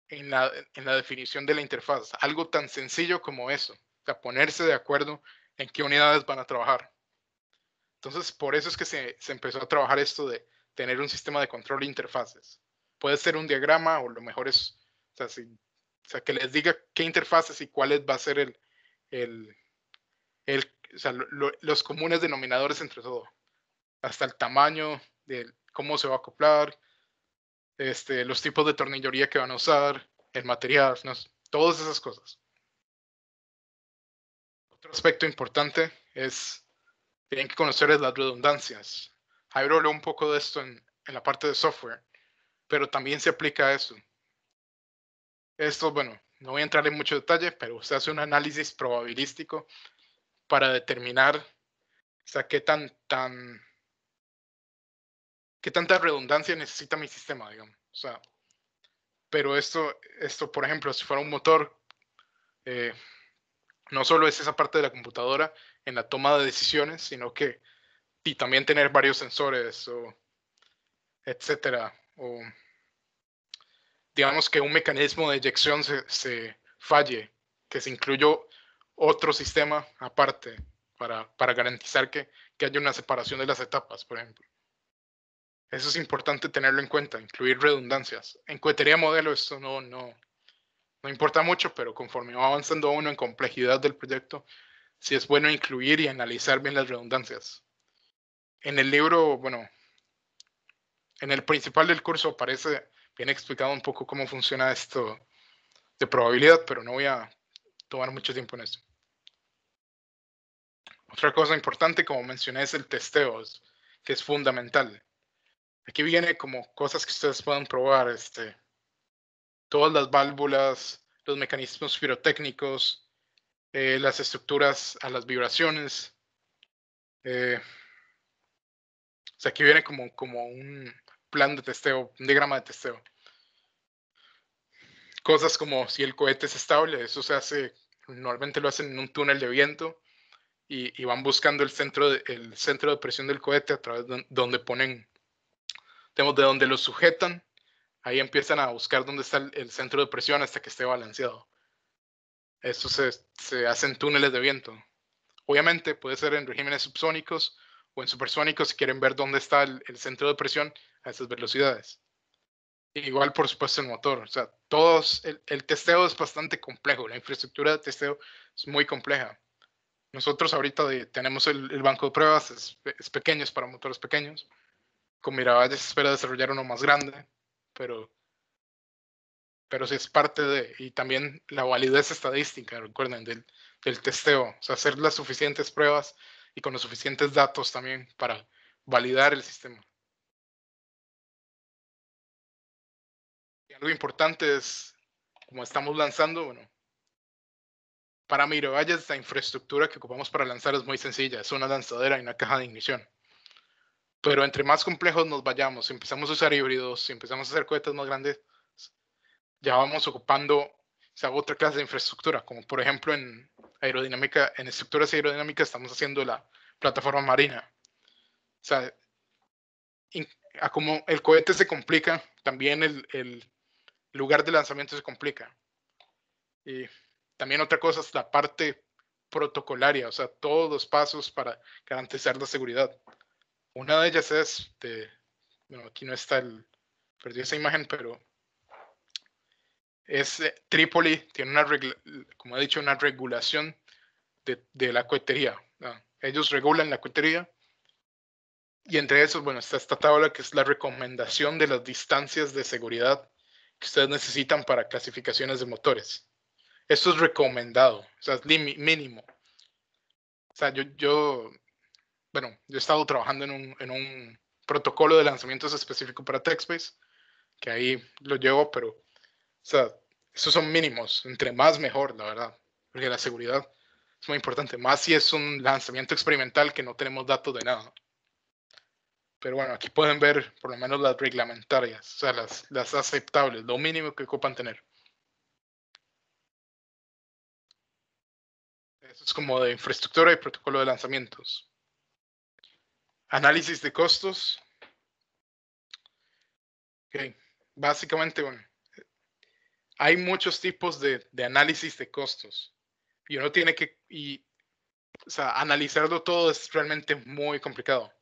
en la, definición de la interfaz. Algo tan sencillo como eso, o sea, ponerse de acuerdo en qué unidades van a trabajar. Entonces, por eso es que se, empezó a trabajar esto de tener un sistema de control interfaces. Puede ser un diagrama o lo mejor es, o sea, que les diga qué interfaces y cuáles va a ser el, el, sea, los comunes denominadores entre todo, hasta el tamaño de cómo se va a acoplar, este, los tipos de tornillería que van a usar, el material, todas esas cosas. Otro aspecto importante es, tienen que conocer las redundancias. Jairo habló un poco de esto en, la parte de software, pero también se aplica a eso. Esto, bueno, no voy a entrar en mucho detalle, pero se hace un análisis probabilístico para determinar, o sea, qué tan, tan qué tanta redundancia necesita mi sistema, digamos. O sea, pero esto, esto por ejemplo, si fuera un motor, eh, no solo es esa parte de la computadora en la toma de decisiones, sino que y también tener varios sensores o etcétera. O digamos que un mecanismo de eyección se, se falle, que se incluyó otro sistema aparte para, garantizar que haya una separación de las etapas, por ejemplo. Eso es importante tenerlo en cuenta, incluir redundancias. En cohetería modelo eso no, no, no importa mucho, pero conforme va avanzando uno en complejidad del proyecto, sí es bueno incluir y analizar bien las redundancias. En el libro, bueno, en el principal del curso aparece bien explicado un poco cómo funciona esto de probabilidad, pero no voy a tomar mucho tiempo en eso. Otra cosa importante, como mencioné, es el testeo, que es fundamental. Aquí viene como cosas que ustedes puedan probar, este, todas las válvulas, los mecanismos pirotécnicos, eh, las estructuras a las vibraciones. Eh, o sea, aquí viene como, como un plan de testeo, un diagrama de testeo. Cosas como si el cohete es estable, eso se hace, normalmente lo hacen en un túnel de viento y, van buscando el centro, el centro de presión del cohete a través de donde ponen tenemos de donde lo sujetan, ahí empiezan a buscar dónde está el, centro de presión hasta que esté balanceado. eso se, se hacen túneles de viento. Obviamente puede ser en regímenes subsónicos o en supersónicos si quieren ver dónde está el, centro de presión a esas velocidades. Igual, por supuesto, el motor. O sea, todos, el, testeo es bastante complejo. La infraestructura de testeo es muy compleja. Nosotros ahorita tenemos el, banco de pruebas, es, es pequeño, para motores pequeños con Miravalles espera desarrollar uno más grande, pero, pero sí es parte de, y también la validez estadística, recuerden, del, testeo, o sea, hacer las suficientes pruebas y con los suficientes datos también para validar el sistema. Y algo importante es, como estamos lanzando, bueno, para Miravalles la infraestructura que ocupamos para lanzar es muy sencilla, es una lanzadera y una caja de ignición. Pero entre más complejos nos vayamos, empezamos a usar híbridos, si empezamos a hacer cohetes más grandes, ya vamos ocupando otra clase de infraestructura, como por ejemplo en aerodinámica, en estructuras aerodinámicas estamos haciendo la plataforma marina. O sea, como el cohete se complica, también el, el lugar de lanzamiento se complica. Y también otra cosa es la parte protocolaria, o sea, todos los pasos para garantizar la seguridad. Una de ellas es bueno, aquí no está el. Perdí esa imagen, pero. Es eh, Trípoli, tiene una como he dicho, una regulación de, la cohetería. ellos regulan la cohetería. Y entre esos, bueno, está esta tabla que es la recomendación de las distancias de seguridad que ustedes necesitan para clasificaciones de motores. Eso es recomendado, o sea, es mínimo. O sea, yo, yo bueno, yo he estado trabajando en un, en un protocolo de lanzamientos específico para TechSpace, que ahí lo llevo, pero, o sea, esos son mínimos, entre más mejor, la verdad, porque la seguridad es muy importante, más si es un lanzamiento experimental que no tenemos datos de nada. Pero bueno, aquí pueden ver por lo menos las reglamentarias, o sea, las, las aceptables, lo mínimo que ocupan tener. Eso es como de infraestructura y protocolo de lanzamientos. Análisis de costos. Okay. Básicamente, bueno, hay muchos tipos de, de, análisis de costos. Y uno tiene que, y, o sea, analizarlo todo es realmente muy complicado.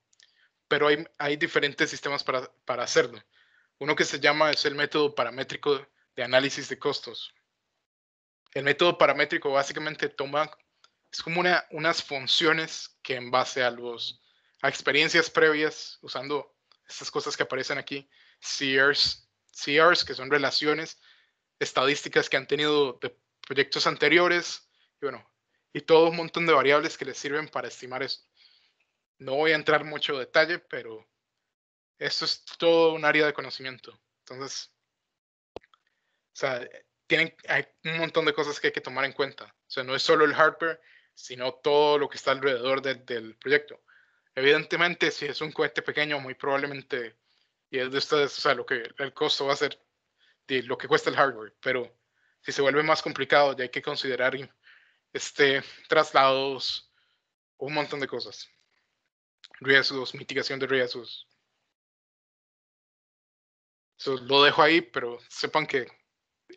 Pero hay, hay diferentes sistemas para, para hacerlo. Uno que se llama es el método paramétrico de análisis de costos. El método paramétrico básicamente toma, es como una, unas funciones que en base a los a experiencias previas usando estas cosas que aparecen aquí, CRs, CRs que son relaciones estadísticas que han tenido de proyectos anteriores, y bueno, y todo un montón de variables que les sirven para estimar eso. No voy a entrar mucho detalle, pero esto es todo un área de conocimiento. Entonces, o sea, tienen, hay un montón de cosas que hay que tomar en cuenta. O sea, no es solo el hardware, sino todo lo que está alrededor del proyecto. Evidentemente, si es un cohete pequeño, muy probablemente, y es de ustedes, o sea, lo que, el costo va a ser de lo que cuesta el hardware, pero si se vuelve más complicado, ya hay que considerar este, traslados, un montón de cosas. Riesgos, mitigación de riesgos. So, lo dejo ahí, pero sepan que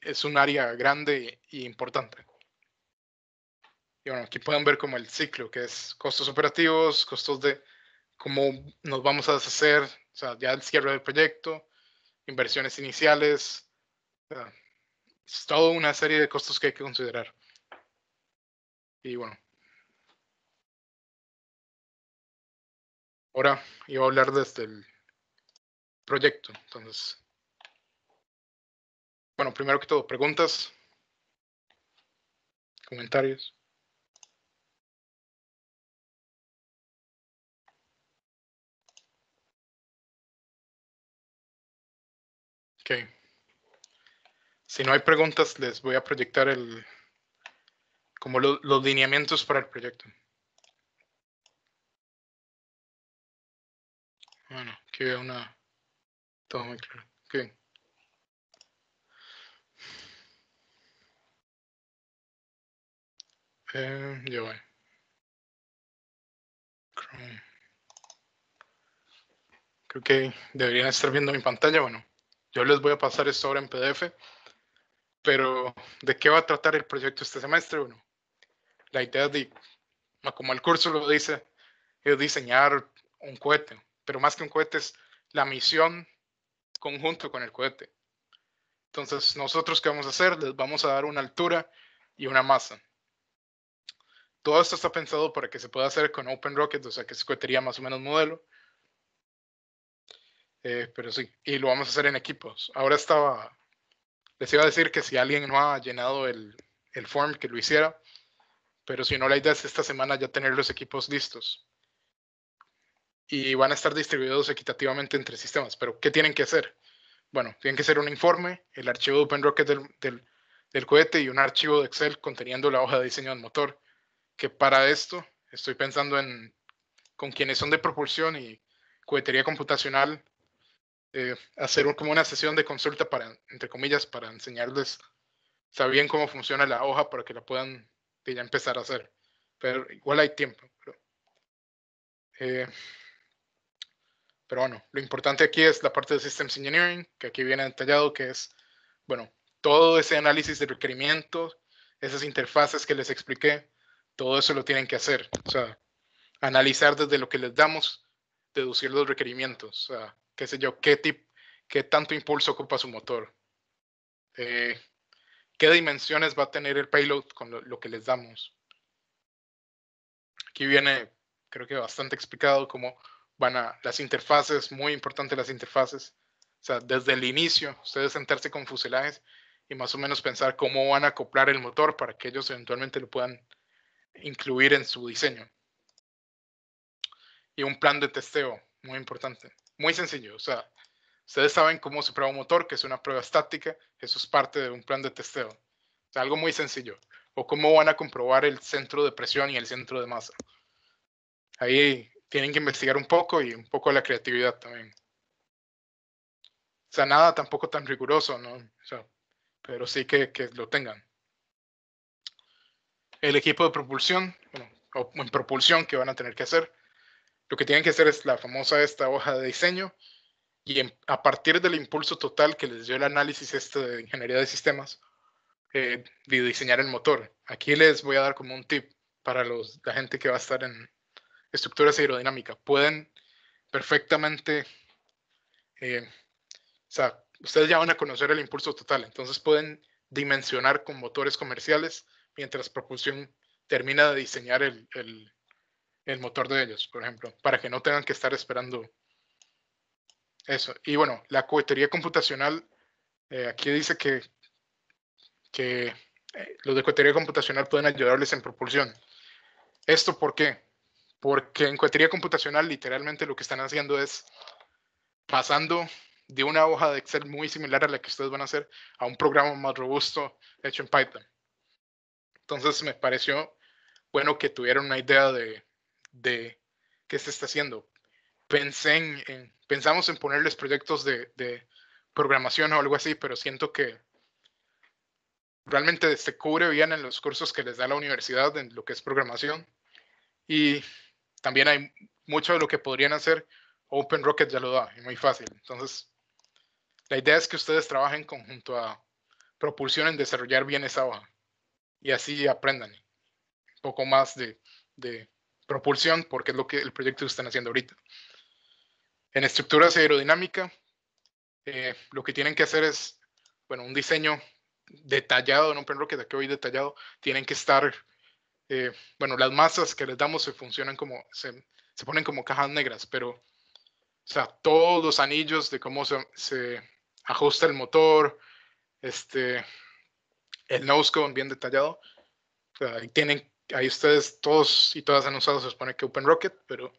es un área grande e importante. Y bueno, aquí pueden ver como el ciclo, que es costos operativos, costos de cómo nos vamos a deshacer, o sea, ya el cierre del proyecto, inversiones iniciales, es toda una serie de costos que hay que considerar. Y bueno. Ahora iba a hablar desde el proyecto, entonces. Bueno, primero que todo, preguntas, comentarios. Ok. Si no hay preguntas, les voy a proyectar el, como los lineamientos para el proyecto. Bueno, que veo una... Todo muy claro. Okay. Eh, ya voy. Creo que deberían estar viendo mi pantalla, bueno. Yo les voy a pasar esto ahora en PDF, pero ¿de qué va a tratar el proyecto este semestre? Bueno, la idea de, como el curso lo dice, es diseñar un cohete, pero más que un cohete es la misión conjunto con el cohete. Entonces, nosotros qué vamos a hacer? Les vamos a dar una altura y una masa. Todo esto está pensado para que se pueda hacer con Open Rocket, o sea, que es cohetería más o menos modelo. Eh, pero sí, y lo vamos a hacer en equipos. Ahora estaba, les iba a decir que si alguien no ha llenado el, form, que lo hiciera. Pero si no, la idea es esta semana ya tener los equipos listos. Y van a estar distribuidos equitativamente entre sistemas. Pero, ¿qué tienen que hacer? Bueno, tienen que hacer un informe, el archivo de OpenRocket del, del cohete y un archivo de Excel conteniendo la hoja de diseño del motor. Que para esto estoy pensando en con quienes son de propulsión y cohetería computacional eh, hacer como una sesión de consulta para, entre comillas, para enseñarles, sabían cómo funciona la hoja para que la puedan ya empezar a hacer. Pero igual hay tiempo. Pero, eh, pero bueno, lo importante aquí es la parte de Systems Engineering, que aquí viene detallado, que es, bueno, todo ese análisis de requerimientos, esas interfaces que les expliqué, todo eso lo tienen que hacer. O sea, analizar desde lo que les damos deducir los requerimientos, o sea, qué sé yo, qué, tip, qué tanto impulso ocupa su motor, eh, qué dimensiones va a tener el payload con lo, lo, que les damos. Aquí viene, creo que bastante explicado cómo van a las interfaces, muy importante las interfaces, o sea, desde el inicio, ustedes sentarse con fuselajes y más o menos pensar cómo van a acoplar el motor para que ellos eventualmente lo puedan incluir en su diseño y un plan de testeo muy importante. Muy sencillo, o sea, ustedes saben cómo se prueba un motor, que es una prueba estática, eso es parte de un plan de testeo. algo muy sencillo. O cómo van a comprobar el centro de presión y el centro de masa. Ahí tienen que investigar un poco y un poco la creatividad también. O sea, nada tampoco tan riguroso, ¿no? pero sí que, lo tengan. El equipo de propulsión, o en propulsión que van a tener que hacer. Lo que tienen que hacer es la famosa esta hoja de diseño y a partir del impulso total que les dio el análisis este de ingeniería de sistemas, eh, de diseñar el motor. Aquí les voy a dar como un tip para los, la gente que va a estar en estructuras aerodinámicas. Pueden perfectamente, eh, o sea, ustedes ya van a conocer el impulso total, entonces pueden dimensionar con motores comerciales mientras propulsión termina de diseñar el, el, el motor de ellos, por ejemplo, para que no tengan que estar esperando eso. Y bueno, la cohetería computacional, eh, aquí dice que, que eh, los de cohetería computacional pueden ayudarles en propulsión. ¿Esto por qué? Porque en cohetería computacional literalmente lo que están haciendo es pasando de una hoja de Excel muy similar a la que ustedes van a hacer a un programa más robusto hecho en Python. Entonces me pareció bueno que tuvieran una idea de, de qué se está haciendo. Pensé en, pensamos en ponerles proyectos de, de programación o algo así, pero siento que realmente se cubre bien en los cursos que les da la universidad en lo que es programación. Y también hay mucho de lo que podrían hacer. Open Rocket ya lo da, es muy fácil. Entonces, la idea es que ustedes trabajen conjunto a propulsión en desarrollar bien esa hoja y así aprendan un poco más de, de propulsión, porque es lo que el proyecto está están haciendo ahorita. En estructuras aerodinámica, eh, lo que tienen que hacer es, bueno, un diseño detallado, no un que de que hoy detallado, tienen que estar, eh, bueno, las masas que les damos se funcionan como, se, se, ponen como cajas negras, pero, o sea, todos los anillos de cómo se, ajusta el motor, este, el nose cone bien detallado, o sea, tienen ahí ustedes todos y todas han usado, se supone que rocket pero,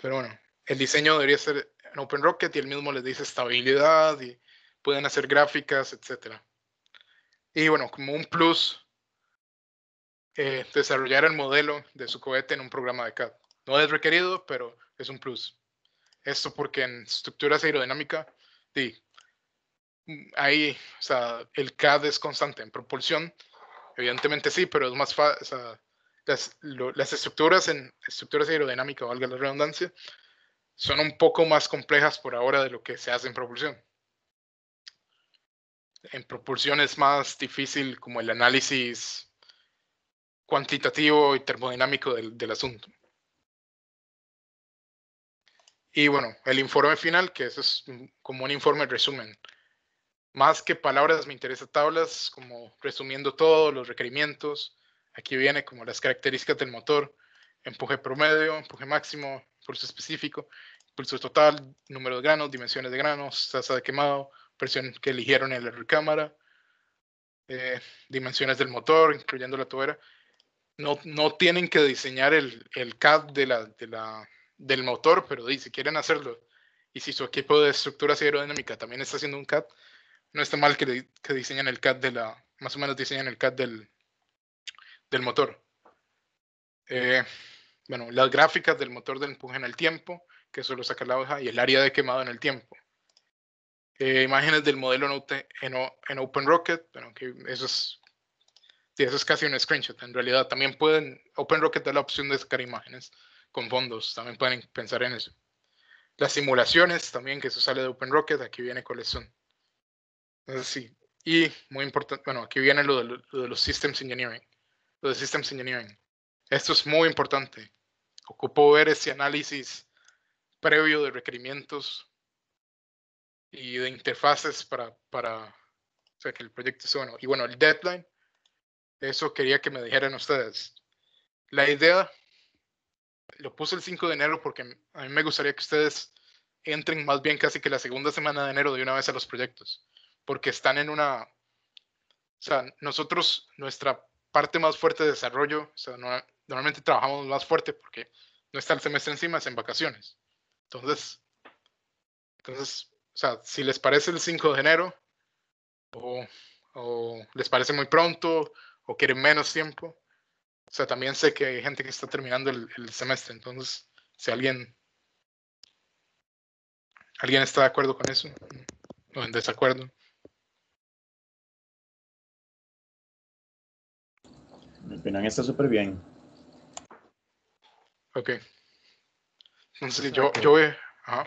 pero bueno, el diseño debería ser en Rocket y el mismo les dice estabilidad y pueden hacer gráficas, etc. Y bueno, como un plus, eh, desarrollar el modelo de su cohete en un programa de CAD. No es requerido, pero es un plus. Esto porque en estructuras aerodinámicas, sí, mm, ahí, o sea, el CAD es constante en propulsión. Evidentemente sí, pero es más fácil. las, estructuras en estructuras aerodinámicas, valga la redundancia, son un poco más complejas por ahora de lo que se hace en propulsión. En propulsión es más difícil como el análisis cuantitativo y termodinámico del, del asunto. Y bueno, el informe final, que eso es como un informe resumen. Más que palabras, me interesa tablas, como resumiendo todos los requerimientos. Aquí viene como las características del motor, empuje promedio, empuje máximo, pulso específico, pulso total, número de granos, dimensiones de granos, tasa de quemado, presión que eligieron en la recámara, eh, dimensiones del motor, incluyendo la tubera. No, no tienen que diseñar el, el CAD de la, de la, del motor, pero si quieren hacerlo, y si su equipo de estructuras aerodinámica también está haciendo un CAD, no está mal que, que diseñen el CAD de la, más o menos diseñan el CAD del, del motor. Eh, bueno, las gráficas del motor del empuje en el tiempo, que eso lo saca la hoja, y el área de quemado en el tiempo. Eh, imágenes del modelo en, en Rocket. bueno, que eso es, eso es casi un screenshot en realidad. También pueden, OpenRocket da la opción de sacar imágenes con fondos, también pueden pensar en eso. Las simulaciones también, que eso sale de Open Rocket, aquí viene cuáles son sí. Y muy importante, bueno, aquí viene lo de, de los Systems Engineering. Lo de Systems Engineering. Esto es muy importante. Ocupo ver ese análisis previo de requerimientos y de interfaces para, para que el proyecto sea bueno. Y bueno, el deadline, eso quería que me dijeran ustedes. La idea, lo puse el 5 de enero porque a mí me gustaría que ustedes entren más bien casi que la segunda semana de enero de una vez a los proyectos porque están en una, o sea, nosotros, nuestra parte más fuerte de desarrollo, o sea, normalmente trabajamos más fuerte porque no está el semestre encima, es en vacaciones. Entonces, entonces, o sea, si les parece el 5 de enero, o, les parece muy pronto, o quieren menos tiempo, o sea, también sé que hay gente que está terminando el, el, semestre, entonces, si alguien, alguien está de acuerdo con eso, o en desacuerdo. opinan está súper bien. Ok. Entonces, ah, yo, voy...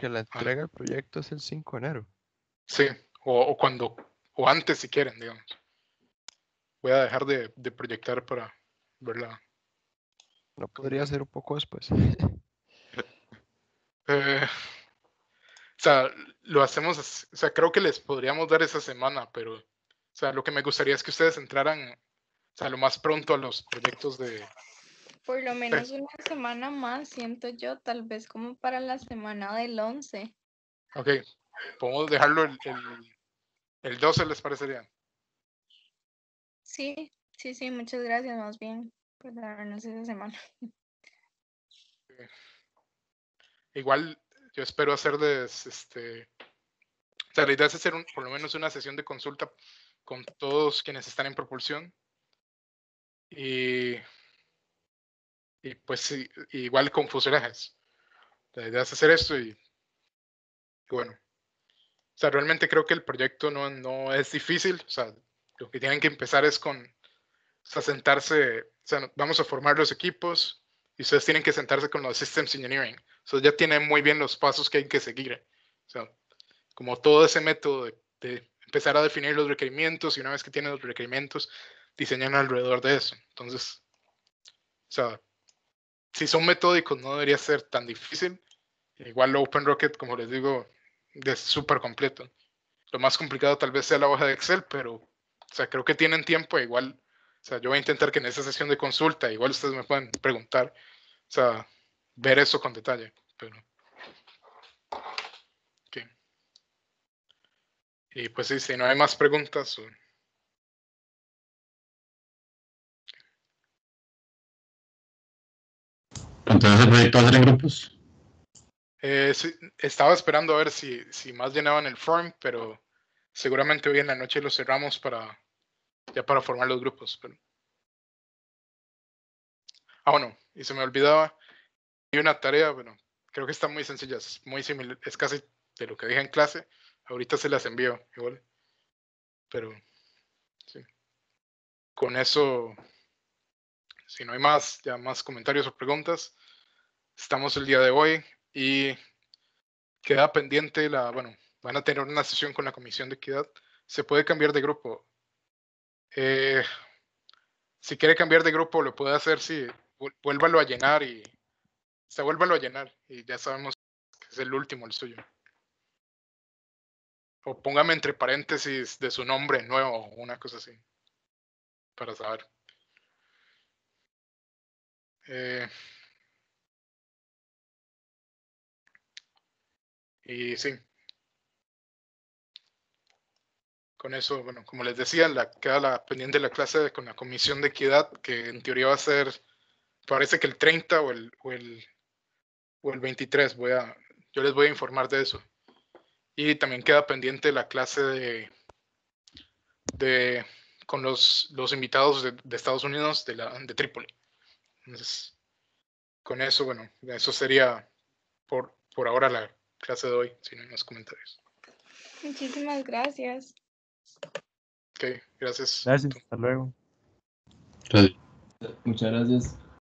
que la entrega del proyecto es el 5 de enero. Sí, o, cuando, o antes si quieren, digamos. Voy a dejar de, proyectar para verla. No podría ser un poco después. (laughs) Eh, o sea, lo hacemos, o sea, creo que les podríamos dar esa semana, pero, o sea, lo que me gustaría es que ustedes entraran o sea, lo más pronto a los proyectos de... Por lo menos una semana más, siento yo, tal vez como para la semana del 11. Ok, podemos dejarlo el, el, 12, ¿les parecería? Sí, sí, sí, muchas gracias, más bien, por darnos esa semana. Igual, yo espero hacerles, este, o sea, la idea es hacer un, por lo menos una sesión de consulta con todos quienes están en propulsión y, y pues igual con fusionajes. La hacer esto y, bueno. O sea, realmente creo que el proyecto no, no es difícil. O sea, lo que tienen que empezar es con sentarse, o sea, vamos a formar los equipos y ustedes tienen que sentarse con los Systems Engineering. O sea, ya tienen muy bien los pasos que hay que seguir. O sea, como todo ese método de empezar a definir los requerimientos y una vez que tienen los requerimientos, diseñan alrededor de eso. Entonces, o sea, si son metódicos no debería ser tan difícil. Igual lo Open Rocket, como les digo, es súper completo. Lo más complicado tal vez sea la hoja de Excel, pero o sea, creo que tienen tiempo. Igual, o sea, yo voy a intentar que en esa sesión de consulta, igual ustedes me pueden preguntar, o sea, ver eso con detalle. Pero... Y pues sí, si no hay más preguntas. O... Entonces el proyecto va a ser en grupos. Eh, estaba esperando a ver si, si más llenaban el form, pero seguramente hoy en la noche lo cerramos para ya para formar los grupos. Ah, bueno, y se me olvidaba. Hay una tarea, bueno, creo que está muy sencilla, es muy similar, es casi de lo que dije en clase. Ahorita se las envío, igual. Pero sí. Con eso, si no hay más, ya más comentarios o preguntas, estamos el día de hoy y queda pendiente la, bueno, van a tener una sesión con la Comisión de Equidad. Se puede cambiar de grupo. Eh, si quiere cambiar de grupo, lo puede hacer si sí, a llenar y se vuélvalo a llenar y ya sabemos que es el último, el suyo. O póngame entre paréntesis de su nombre nuevo, o una cosa así, para saber. Eh, Y sí. Con eso, bueno, como les decía, la, queda la pendiente la clase con la Comisión de Equidad, que en teoría va a ser, parece que el 30 o el, o el, 23, voy a, yo les voy a informar de eso. Y también queda pendiente la clase de, de con los, invitados de, de, Estados Unidos de, la, de Trípoli. Entonces, con eso, bueno, eso sería por ahora la, clase de hoy, si no hay más comentarios. Muchísimas gracias. Ok, gracias. Gracias, hasta luego. Muchas gracias.